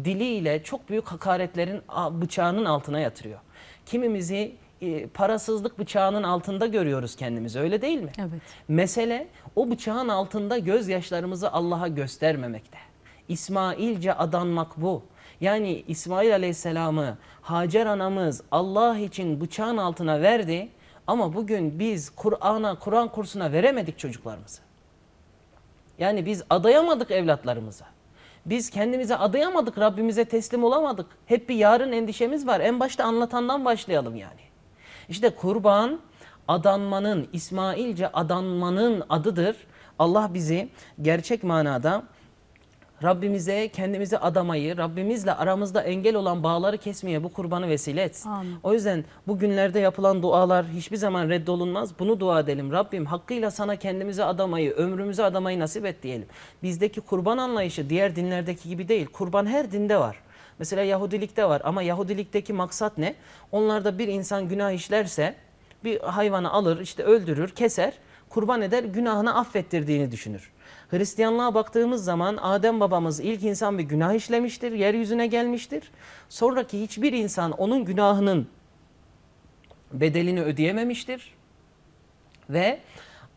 diliyle çok büyük hakaretlerin bıçağının altına yatırıyor. Kimimizi e, parasızlık bıçağının altında görüyoruz kendimizi öyle değil mi? Evet. Mesele o bıçağın altında gözyaşlarımızı Allah'a göstermemekte. İsmailce adanmak bu. Yani İsmail Aleyhisselam'ı Hacer anamız Allah için bıçağın altına verdi ama bugün biz Kur'an'a, Kur'an kursuna veremedik çocuklarımızı. Yani biz adayamadık evlatlarımıza. Biz kendimize adayamadık, Rabbimize teslim olamadık. Hep bir yarın endişemiz var. En başta anlatandan başlayalım yani. İşte kurban adanmanın, İsmailce adanmanın adıdır. Allah bizi gerçek manada Rabbimize kendimizi adamayı, Rabbimizle aramızda engel olan bağları kesmeye bu kurbanı vesile et. Amin. O yüzden bu günlerde yapılan dualar hiçbir zaman reddolunmaz. Bunu dua edelim. Rabbim hakkıyla sana kendimizi adamayı, ömrümüzü adamayı nasip et diyelim. Bizdeki kurban anlayışı diğer dinlerdeki gibi değil. Kurban her dinde var. Mesela Yahudilikte var ama Yahudilikteki maksat ne? Onlarda bir insan günah işlerse bir hayvanı alır, işte öldürür, keser, kurban eder, günahını affettirdiğini düşünür. Hristiyanlığa baktığımız zaman Adem babamız ilk insan bir günah işlemiştir, yeryüzüne gelmiştir. Sonraki hiçbir insan onun günahının bedelini ödeyememiştir. Ve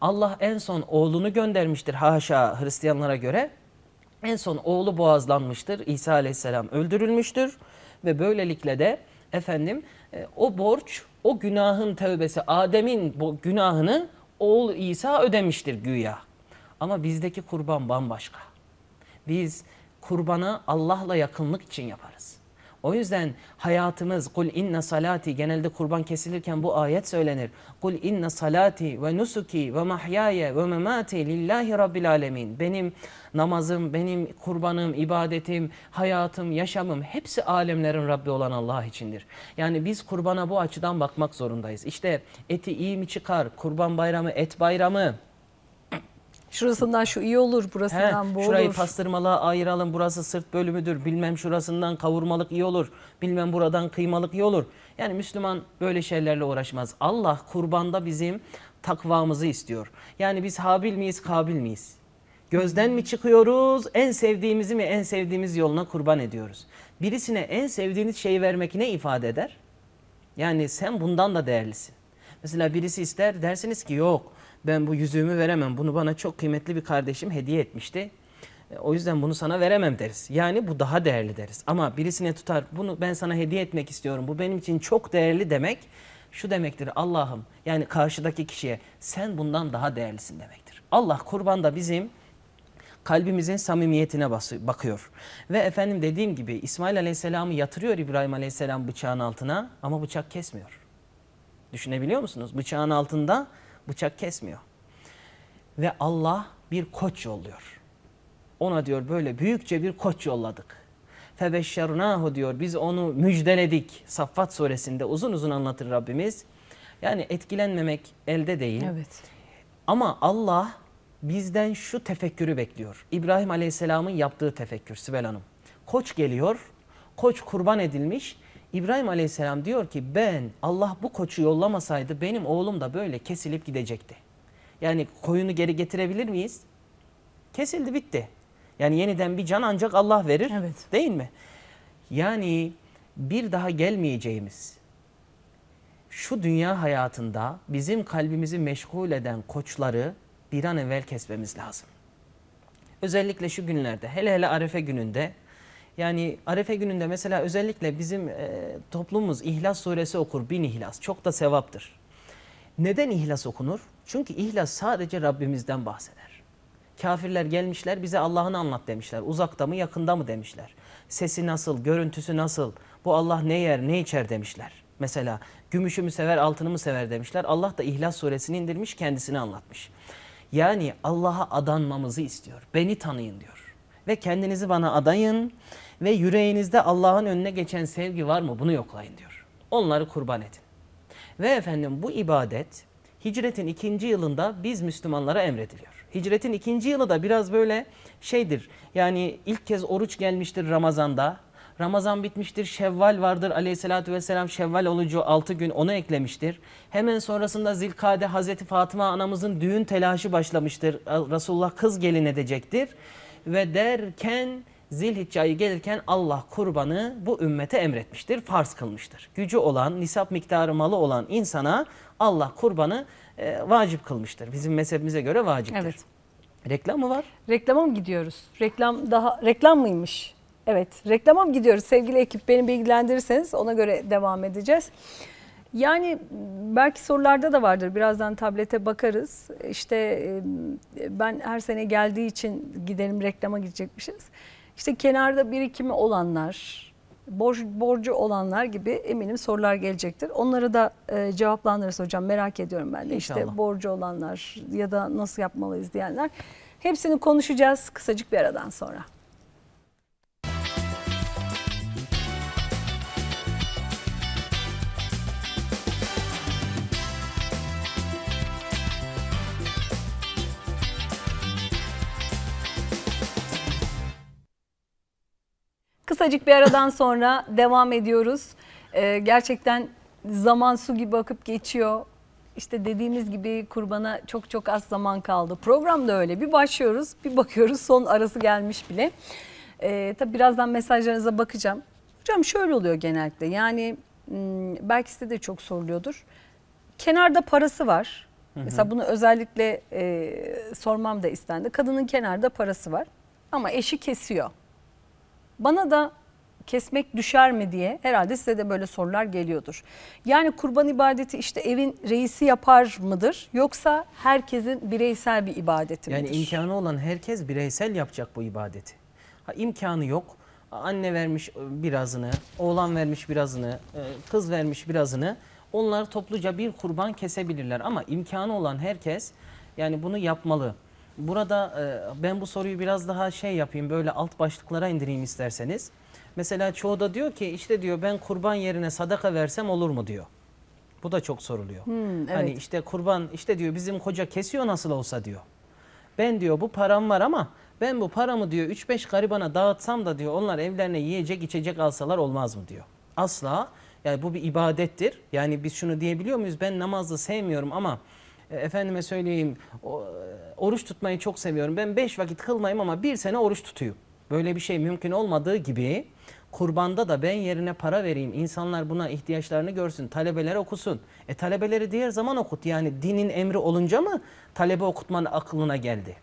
Allah en son oğlunu göndermiştir haşa Hristiyanlara göre. En son oğlu boğazlanmıştır. İsa aleyhisselam öldürülmüştür. Ve böylelikle de efendim e, o borç, o günahın tövbesi, Adem'in bu günahını oğul İsa ödemiştir güya. Ama bizdeki kurban bambaşka. Biz kurbanı Allah'la yakınlık için yaparız. O yüzden hayatımız kul inne salati genelde kurban kesilirken bu ayet söylenir. Kul inne salati ve nusuki ve mahyaye ve memati lillahi rabbil alemin. Benim namazım, benim kurbanım, ibadetim, hayatım, yaşamım hepsi alemlerin Rabbi olan Allah içindir. Yani biz kurbana bu açıdan bakmak zorundayız. İşte eti iyi mi çıkar? Kurban bayramı, et bayramı.
Şurasından şu iyi olur, burasından He, bu olur. Şurayı
pastırmalı ayıralım, burası sırt bölümüdür. Bilmem şurasından kavurmalık iyi olur. Bilmem buradan kıymalık iyi olur. Yani Müslüman böyle şeylerle uğraşmaz. Allah kurbanda bizim takvamızı istiyor. Yani biz habil miyiz, kabil miyiz? Gözden mi çıkıyoruz, en sevdiğimizi mi en sevdiğimiz yoluna kurban ediyoruz? Birisine en sevdiğiniz şeyi vermek ne ifade eder? Yani sen bundan da değerlisin. Mesela birisi ister dersiniz ki yok ben bu yüzüğümü veremem. Bunu bana çok kıymetli bir kardeşim hediye etmişti. E, o yüzden bunu sana veremem deriz. Yani bu daha değerli deriz. Ama birisine tutar bunu ben sana hediye etmek istiyorum. Bu benim için çok değerli demek şu demektir Allah'ım yani karşıdaki kişiye sen bundan daha değerlisin demektir. Allah kurban da bizim kalbimizin samimiyetine bakıyor. Ve efendim dediğim gibi İsmail Aleyhisselam'ı yatırıyor İbrahim Aleyhisselam bıçağın altına ama bıçak kesmiyor. Düşünebiliyor musunuz? Bıçağın altında Bıçak kesmiyor. Ve Allah bir koç yolluyor. Ona diyor böyle büyükçe bir koç yolladık. Febeşşernahu diyor biz onu müjdeledik. Saffat suresinde uzun uzun anlatır Rabbimiz. Yani etkilenmemek elde değil. Evet. Ama Allah bizden şu tefekkürü bekliyor. İbrahim Aleyhisselam'ın yaptığı tefekkür Sibel Hanım. Koç geliyor, koç kurban edilmiş İbrahim Aleyhisselam diyor ki ben Allah bu koçu yollamasaydı benim oğlum da böyle kesilip gidecekti. Yani koyunu geri getirebilir miyiz? Kesildi bitti. Yani yeniden bir can ancak Allah verir evet. değil mi? Yani bir daha gelmeyeceğimiz şu dünya hayatında bizim kalbimizi meşgul eden koçları bir an evvel kesmemiz lazım. Özellikle şu günlerde hele hele Arefe gününde yani Arefe gününde mesela özellikle bizim e, toplumumuz İhlas suresi okur bin İhlas. Çok da sevaptır. Neden İhlas okunur? Çünkü İhlas sadece Rabbimizden bahseder. Kafirler gelmişler bize Allah'ını anlat demişler. Uzakta mı yakında mı demişler. Sesi nasıl, görüntüsü nasıl, bu Allah ne yer ne içer demişler. Mesela gümüşü mü sever altını mı sever demişler. Allah da İhlas suresini indirmiş kendisini anlatmış. Yani Allah'a adanmamızı istiyor. Beni tanıyın diyor ve kendinizi bana adayın ve yüreğinizde Allah'ın önüne geçen sevgi var mı bunu yoklayın diyor. Onları kurban edin. Ve efendim bu ibadet hicretin ikinci yılında biz Müslümanlara emrediliyor. Hicretin ikinci yılı da biraz böyle şeydir yani ilk kez oruç gelmiştir Ramazan'da. Ramazan bitmiştir, Şevval vardır aleyhissalatü vesselam. Şevval olucu 6 gün onu eklemiştir. Hemen sonrasında Zilkade Hazreti Fatıma anamızın düğün telaşı başlamıştır. Resulullah kız gelin edecektir ve derken Zilhicce'yi gelirken Allah kurbanı bu ümmete emretmiştir, farz kılmıştır. Gücü olan, nisap miktarı malı olan insana Allah kurbanı e, vacip kılmıştır. Bizim mezhebimize göre vaciptir. Evet. Reklam
mı var? Reklama mı gidiyoruz? Reklam daha reklam mıymış? Evet, reklama mı gidiyoruz sevgili ekip? Beni bilgilendirirseniz ona göre devam edeceğiz. Yani belki sorularda da vardır. Birazdan tablete bakarız. İşte e, ben her sene geldiği için gidelim reklama gidecekmişiz. İşte kenarda birikimi olanlar, borç, borcu olanlar gibi eminim sorular gelecektir. Onları da e, cevaplandırırız hocam merak ediyorum ben de. İnşallah. İşte borcu olanlar ya da nasıl yapmalıyız diyenler. Hepsini konuşacağız kısacık bir aradan sonra. kısacık bir aradan sonra devam ediyoruz. Ee, gerçekten zaman su gibi akıp geçiyor. İşte dediğimiz gibi kurbana çok çok az zaman kaldı. Program da öyle. Bir başlıyoruz, bir bakıyoruz son arası gelmiş bile. Ee, tabii birazdan mesajlarınıza bakacağım. Hocam şöyle oluyor genellikle. Yani hmm, belki size de çok soruluyordur. Kenarda parası var. Mesela bunu özellikle e, sormam da istendi. Kadının kenarda parası var ama eşi kesiyor. Bana da kesmek düşer mi diye herhalde size de böyle sorular geliyordur. Yani kurban ibadeti işte evin reisi yapar mıdır yoksa herkesin bireysel bir ibadeti yani midir? Yani
imkanı olan herkes bireysel yapacak bu ibadeti. Ha, imkanı yok. Anne vermiş e, birazını, oğlan vermiş birazını, e, kız vermiş birazını. Onlar topluca bir kurban kesebilirler ama imkanı olan herkes yani bunu yapmalı. Burada e, ben bu soruyu biraz daha şey yapayım böyle alt başlıklara indireyim isterseniz. Mesela çoğu da diyor ki işte diyor ben kurban yerine sadaka versem olur mu diyor. Bu da çok soruluyor. Hmm, hani evet. Hani işte kurban işte diyor bizim koca kesiyor nasıl olsa diyor. Ben diyor bu param var ama ben bu paramı diyor 3-5 garibana dağıtsam da diyor onlar evlerine yiyecek içecek alsalar olmaz mı diyor. Asla yani bu bir ibadettir. Yani biz şunu diyebiliyor muyuz ben namazı sevmiyorum ama e, efendime söyleyeyim e, oruç tutmayı çok seviyorum. Ben beş vakit kılmayayım ama bir sene oruç tutuyum. Böyle bir şey mümkün olmadığı gibi kurbanda da ben yerine para vereyim. İnsanlar buna ihtiyaçlarını görsün. Talebeler okusun. E talebeleri diğer zaman okut. Yani dinin emri olunca mı talebe okutmanın aklına geldi?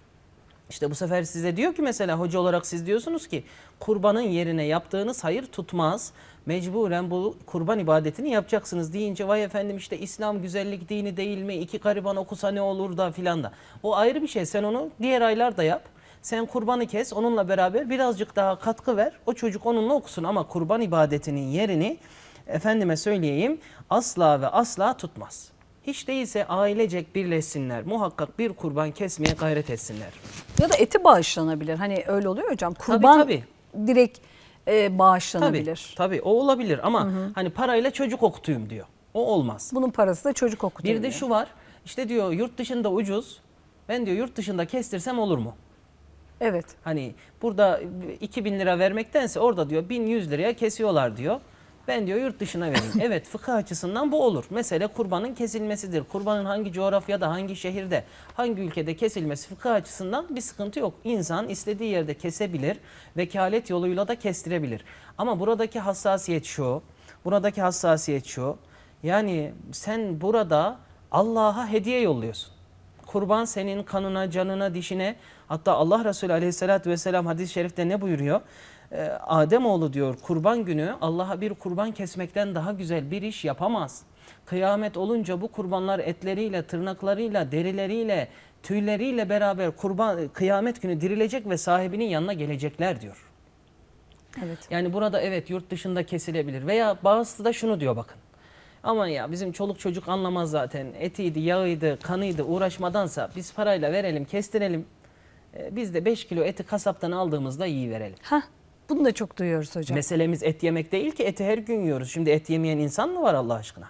İşte bu sefer size diyor ki mesela hoca olarak siz diyorsunuz ki kurbanın yerine yaptığınız hayır tutmaz. Mecburen bu kurban ibadetini yapacaksınız deyince vay efendim işte İslam güzellik dini değil mi? İki gariban okusa ne olur da filan da. O ayrı bir şey. Sen onu diğer aylarda yap. Sen kurbanı kes onunla beraber birazcık daha katkı ver. O çocuk onunla okusun ama kurban ibadetinin yerini efendime söyleyeyim asla ve asla tutmaz. Hiç değilse ailecek birleşsinler. Muhakkak bir kurban kesmeye gayret etsinler.
Ya da eti bağışlanabilir. Hani öyle oluyor hocam. Kurban tabii, tabii. direkt e, bağışlanabilir.
Tabii, tabii o olabilir ama hı hı. hani parayla çocuk okutayım diyor.
O olmaz. Bunun parası da çocuk okutuyor. Bir de şu
var. İşte diyor yurt dışında ucuz. Ben diyor yurt dışında kestirsem olur mu? Evet. Hani burada 2000 lira vermektense orada diyor 1100 liraya kesiyorlar diyor. Ben diyor yurt dışına vereyim. <laughs> evet fıkıh açısından bu olur. Mesele kurbanın kesilmesidir. Kurbanın hangi coğrafyada, hangi şehirde, hangi ülkede kesilmesi fıkıh açısından bir sıkıntı yok. İnsan istediği yerde kesebilir, vekalet yoluyla da kestirebilir. Ama buradaki hassasiyet şu, buradaki hassasiyet şu. Yani sen burada Allah'a hediye yolluyorsun. Kurban senin kanına, canına, dişine. Hatta Allah Resulü aleyhissalatü vesselam hadis-i şerifte ne buyuruyor? e, Ademoğlu diyor kurban günü Allah'a bir kurban kesmekten daha güzel bir iş yapamaz. Kıyamet olunca bu kurbanlar etleriyle, tırnaklarıyla, derileriyle, tüyleriyle beraber kurban kıyamet günü dirilecek ve sahibinin yanına gelecekler diyor. Evet. Yani burada evet yurt dışında kesilebilir veya bazısı da şunu diyor bakın. Aman ya bizim çoluk çocuk anlamaz zaten. Etiydi, yağıydı, kanıydı uğraşmadansa biz parayla verelim, kestirelim. Ee, biz de 5 kilo eti kasaptan aldığımızda iyi verelim. Hah
bunu da çok duyuyoruz hocam.
Meselemiz et yemek değil ki eti her gün yiyoruz. Şimdi et yemeyen insan mı var Allah aşkına?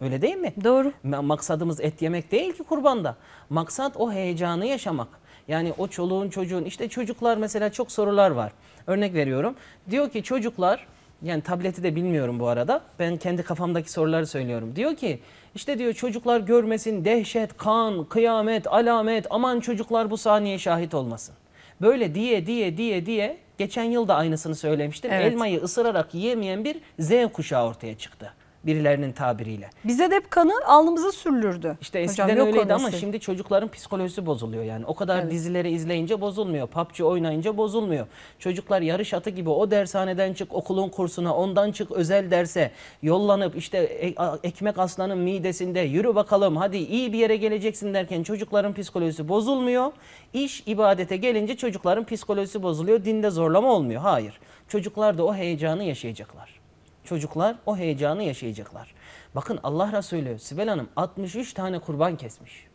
Öyle değil mi? Doğru. Maksadımız et yemek değil ki kurbanda. Maksat o heyecanı yaşamak. Yani o çoluğun çocuğun işte çocuklar mesela çok sorular var. Örnek veriyorum. Diyor ki çocuklar yani tableti de bilmiyorum bu arada. Ben kendi kafamdaki soruları söylüyorum. Diyor ki işte diyor çocuklar görmesin dehşet, kan, kıyamet, alamet aman çocuklar bu saniye şahit olmasın. Böyle diye diye diye diye Geçen yıl da aynısını söylemiştim. Evet. Elmayı ısırarak yiyemeyen bir Z kuşağı ortaya çıktı birilerinin tabiriyle.
Bize de hep kanı alnımıza sürülürdü. İşte eskiden Hocam, öyleydi olması. ama şimdi
çocukların psikolojisi bozuluyor yani. O kadar evet. dizileri izleyince bozulmuyor. PUBG oynayınca bozulmuyor. Çocuklar yarış atı gibi o dershaneden çık okulun kursuna ondan çık özel derse yollanıp işte e, ekmek aslanın midesinde yürü bakalım hadi iyi bir yere geleceksin derken çocukların psikolojisi bozulmuyor. İş ibadete gelince çocukların psikolojisi bozuluyor. Dinde zorlama olmuyor. Hayır. Çocuklar da o heyecanı yaşayacaklar çocuklar o heyecanı yaşayacaklar. Bakın Allah Resulü Sibel Hanım 63 tane kurban kesmiş.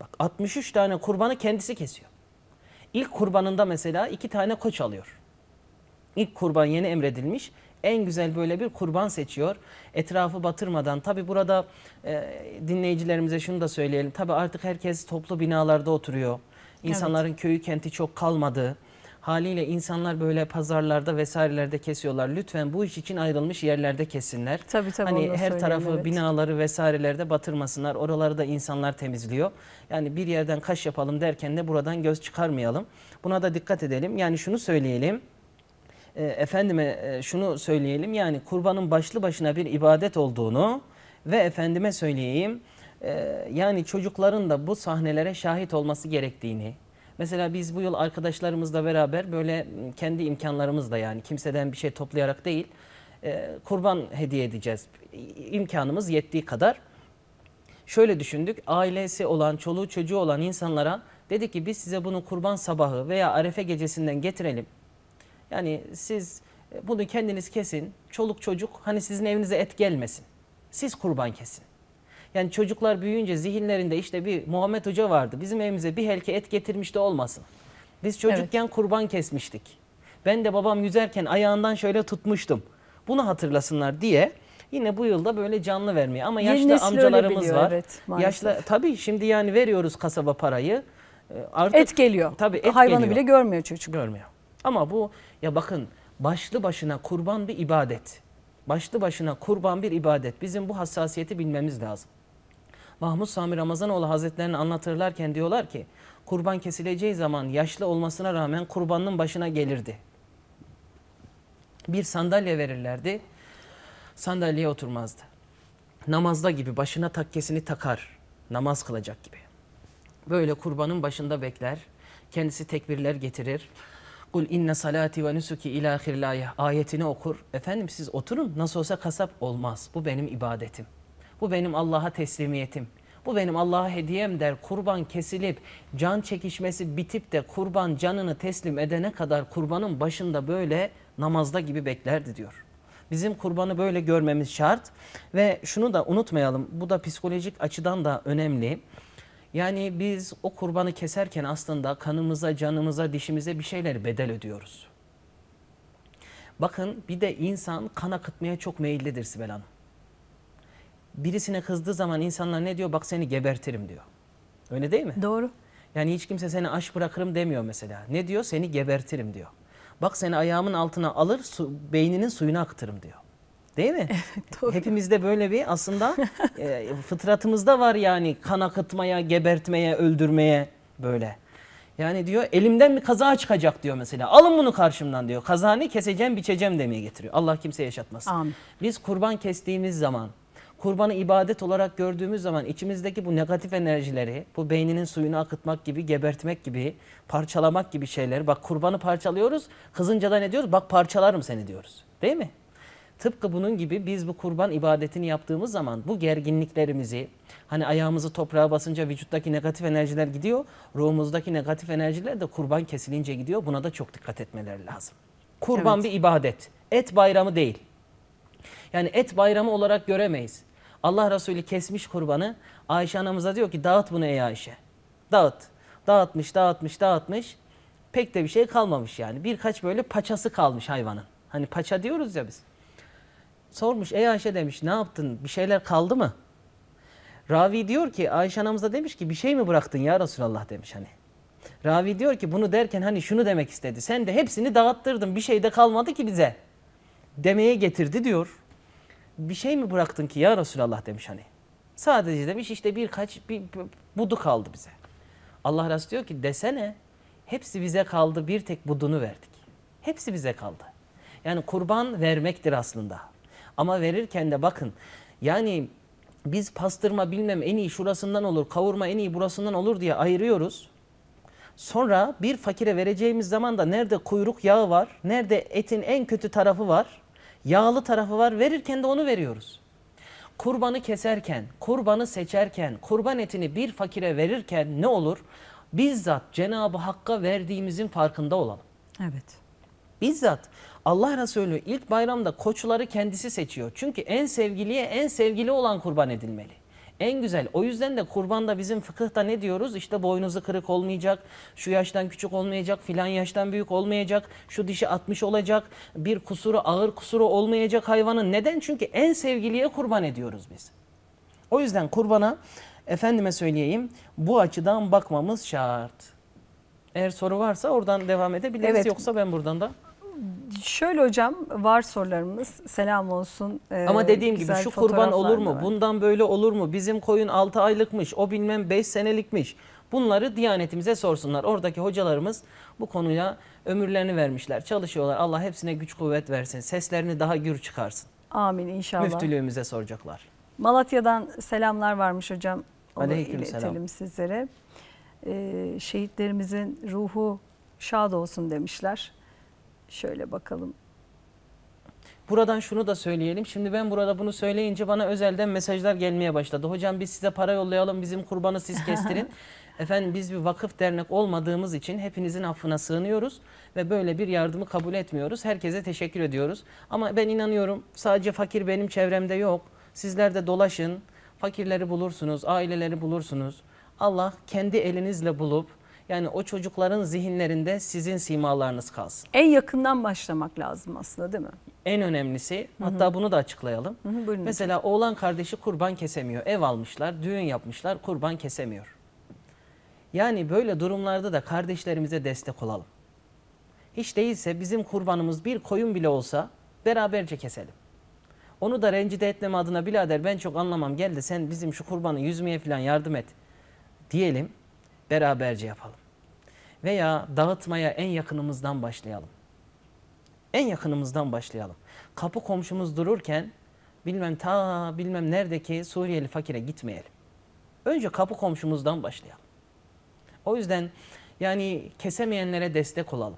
Bak 63 tane kurbanı kendisi kesiyor. İlk kurbanında mesela iki tane koç alıyor. İlk kurban yeni emredilmiş. En güzel böyle bir kurban seçiyor. Etrafı batırmadan. Tabi burada e, dinleyicilerimize şunu da söyleyelim. Tabi artık herkes toplu binalarda oturuyor. İnsanların evet. köyü kenti çok kalmadı. Haliyle insanlar böyle pazarlarda vesairelerde kesiyorlar. Lütfen bu iş için ayrılmış yerlerde kesinler. Tabii tabii. Hani her tarafı evet. binaları vesairelerde batırmasınlar. Oraları da insanlar temizliyor. Yani bir yerden kaş yapalım derken de buradan göz çıkarmayalım. Buna da dikkat edelim. Yani şunu söyleyelim e, efendime e, şunu söyleyelim yani kurbanın başlı başına bir ibadet olduğunu ve efendime söyleyeyim e, yani çocukların da bu sahnelere şahit olması gerektiğini Mesela biz bu yıl arkadaşlarımızla beraber böyle ıı, kendi imkanlarımızla yani kimseden bir şey toplayarak değil kurban hediye edeceğiz. İmkanımız yettiği kadar. Şöyle düşündük ailesi olan çoluğu çocuğu olan insanlara dedi ki biz size bunu kurban sabahı veya arefe gecesinden getirelim. Yani siz bunu kendiniz kesin çoluk çocuk hani sizin evinize et gelmesin. Siz kurban kesin. Yani çocuklar büyüyünce zihinlerinde işte bir Muhammed Hoca vardı. Bizim evimize bir helke et getirmiş de olmasın. Biz çocukken evet. kurban kesmiştik. Ben de babam yüzerken ayağından şöyle tutmuştum. Bunu hatırlasınlar diye yine bu yılda böyle canlı vermeye. Ama yaşlı Yeni amcalarımız biliyor, var. Evet, yaşlı tabii şimdi yani veriyoruz kasaba parayı. Ee, artık, et geliyor. Tabii et Hayvanı geliyor. bile görmüyor çocuk. Görmüyor. Ama bu ya bakın başlı başına kurban bir ibadet. Başlı başına kurban bir ibadet. Bizim bu hassasiyeti bilmemiz lazım. Mahmut Sami Ramazanoğlu Hazretlerini anlatırlarken diyorlar ki kurban kesileceği zaman yaşlı olmasına rağmen kurbanın başına gelirdi. Bir sandalye verirlerdi. Sandalyeye oturmazdı. Namazda gibi başına takkesini takar. Namaz kılacak gibi. Böyle kurbanın başında bekler. Kendisi tekbirler getirir. Kul inne salati ve nusuki ila ayetini okur. Efendim siz oturun nasıl olsa kasap olmaz. Bu benim ibadetim. Bu benim Allah'a teslimiyetim. Bu benim Allah'a hediyem der. Kurban kesilip can çekişmesi bitip de kurban canını teslim edene kadar kurbanın başında böyle namazda gibi beklerdi diyor. Bizim kurbanı böyle görmemiz şart ve şunu da unutmayalım. Bu da psikolojik açıdan da önemli. Yani biz o kurbanı keserken aslında kanımıza, canımıza, dişimize bir şeyler bedel ödüyoruz. Bakın bir de insan kan akıtmaya çok meyillidir Sibel Hanım birisine kızdığı zaman insanlar ne diyor? Bak seni gebertirim diyor. Öyle değil mi? Doğru. Yani hiç kimse seni aş bırakırım demiyor mesela. Ne diyor? Seni gebertirim diyor. Bak seni ayağımın altına alır, su, beyninin suyunu akıtırım diyor. Değil mi? <laughs> Evet, doğru. Hepimizde böyle bir aslında <laughs> e, fıtratımızda var yani kan akıtmaya, gebertmeye, öldürmeye böyle. Yani diyor elimden bir kaza çıkacak diyor mesela. Alın bunu karşımdan diyor. Kazanı keseceğim, biçeceğim demeye getiriyor. Allah kimseye yaşatmasın. Amin. Biz kurban kestiğimiz zaman kurbanı ibadet olarak gördüğümüz zaman içimizdeki bu negatif enerjileri, bu beyninin suyunu akıtmak gibi, gebertmek gibi, parçalamak gibi şeyleri, Bak kurbanı parçalıyoruz, kızınca da ne diyoruz? Bak parçalarım seni diyoruz. Değil mi? Tıpkı bunun gibi biz bu kurban ibadetini yaptığımız zaman bu gerginliklerimizi, hani ayağımızı toprağa basınca vücuttaki negatif enerjiler gidiyor, ruhumuzdaki negatif enerjiler de kurban kesilince gidiyor. Buna da çok dikkat etmeleri lazım. Kurban evet. bir ibadet. Et bayramı değil. Yani et bayramı olarak göremeyiz. Allah Resulü kesmiş kurbanı. Ayşe anamıza diyor ki dağıt bunu ey Ayşe. Dağıt. Dağıtmış, dağıtmış, dağıtmış. Pek de bir şey kalmamış yani. Birkaç böyle paçası kalmış hayvanın. Hani paça diyoruz ya biz. Sormuş ey Ayşe demiş ne yaptın bir şeyler kaldı mı? Ravi diyor ki Ayşe anamıza demiş ki bir şey mi bıraktın ya Resulallah demiş hani. Ravi diyor ki bunu derken hani şunu demek istedi. Sen de hepsini dağıttırdın bir şey de kalmadı ki bize. Demeye getirdi diyor bir şey mi bıraktın ki ya Resulallah demiş hani. Sadece demiş işte birkaç bir, bir budu kaldı bize. Allah Resulü diyor ki desene hepsi bize kaldı bir tek budunu verdik. Hepsi bize kaldı. Yani kurban vermektir aslında. Ama verirken de bakın yani biz pastırma bilmem en iyi şurasından olur, kavurma en iyi burasından olur diye ayırıyoruz. Sonra bir fakire vereceğimiz zaman da nerede kuyruk yağı var, nerede etin en kötü tarafı var Yağlı tarafı var. Verirken de onu veriyoruz. Kurbanı keserken, kurbanı seçerken, kurban etini bir fakire verirken ne olur? Bizzat Cenab-ı Hakk'a verdiğimizin farkında olalım. Evet. Bizzat Allah Resulü ilk bayramda koçları kendisi seçiyor. Çünkü en sevgiliye en sevgili olan kurban edilmeli en güzel. O yüzden de kurbanda bizim fıkıhta ne diyoruz? İşte boynuzu kırık olmayacak, şu yaştan küçük olmayacak, filan yaştan büyük olmayacak, şu dişi atmış olacak, bir kusuru ağır kusuru olmayacak hayvanın. Neden? Çünkü en sevgiliye kurban ediyoruz biz. O yüzden kurbana efendime söyleyeyim bu açıdan bakmamız şart. Eğer soru varsa oradan devam edebiliriz. Evet. Yoksa ben buradan da
Şöyle hocam var sorularımız. Selam olsun. Ee, Ama dediğim gibi şu kurban olur mu?
Bundan böyle olur mu? Bizim koyun 6 aylıkmış. O bilmem 5 senelikmiş. Bunları Diyanetimize sorsunlar. Oradaki hocalarımız bu konuya ömürlerini vermişler. Çalışıyorlar. Allah hepsine güç kuvvet versin. Seslerini daha gür çıkarsın.
Amin inşallah.
Müftülüğümüze soracaklar.
Malatya'dan selamlar varmış hocam. Aleyküm selam. sizlere. Ee, şehitlerimizin ruhu şad olsun demişler. Şöyle bakalım.
Buradan şunu da söyleyelim. Şimdi ben burada bunu söyleyince bana özelden mesajlar gelmeye başladı. Hocam biz size para yollayalım bizim kurbanı siz kestirin. <laughs> Efendim biz bir vakıf dernek olmadığımız için hepinizin affına sığınıyoruz ve böyle bir yardımı kabul etmiyoruz. Herkese teşekkür ediyoruz. Ama ben inanıyorum sadece fakir benim çevremde yok. Sizler de dolaşın. Fakirleri bulursunuz, aileleri bulursunuz. Allah kendi elinizle bulup yani o çocukların zihinlerinde sizin simalarınız kalsın.
En yakından başlamak lazım aslında değil mi?
En önemlisi Hı -hı. hatta bunu da açıklayalım. Hı
-hı, Mesela
hocam. oğlan kardeşi kurban kesemiyor. Ev almışlar, düğün yapmışlar, kurban kesemiyor. Yani böyle durumlarda da kardeşlerimize destek olalım. Hiç değilse bizim kurbanımız bir koyun bile olsa beraberce keselim. Onu da rencide etmeme adına birader ben çok anlamam geldi, sen bizim şu kurbanı yüzmeye falan yardım et diyelim beraberce yapalım. Veya dağıtmaya en yakınımızdan başlayalım. En yakınımızdan başlayalım. Kapı komşumuz dururken bilmem ta bilmem neredeki Suriyeli fakire gitmeyelim. Önce kapı komşumuzdan başlayalım. O yüzden yani kesemeyenlere destek olalım.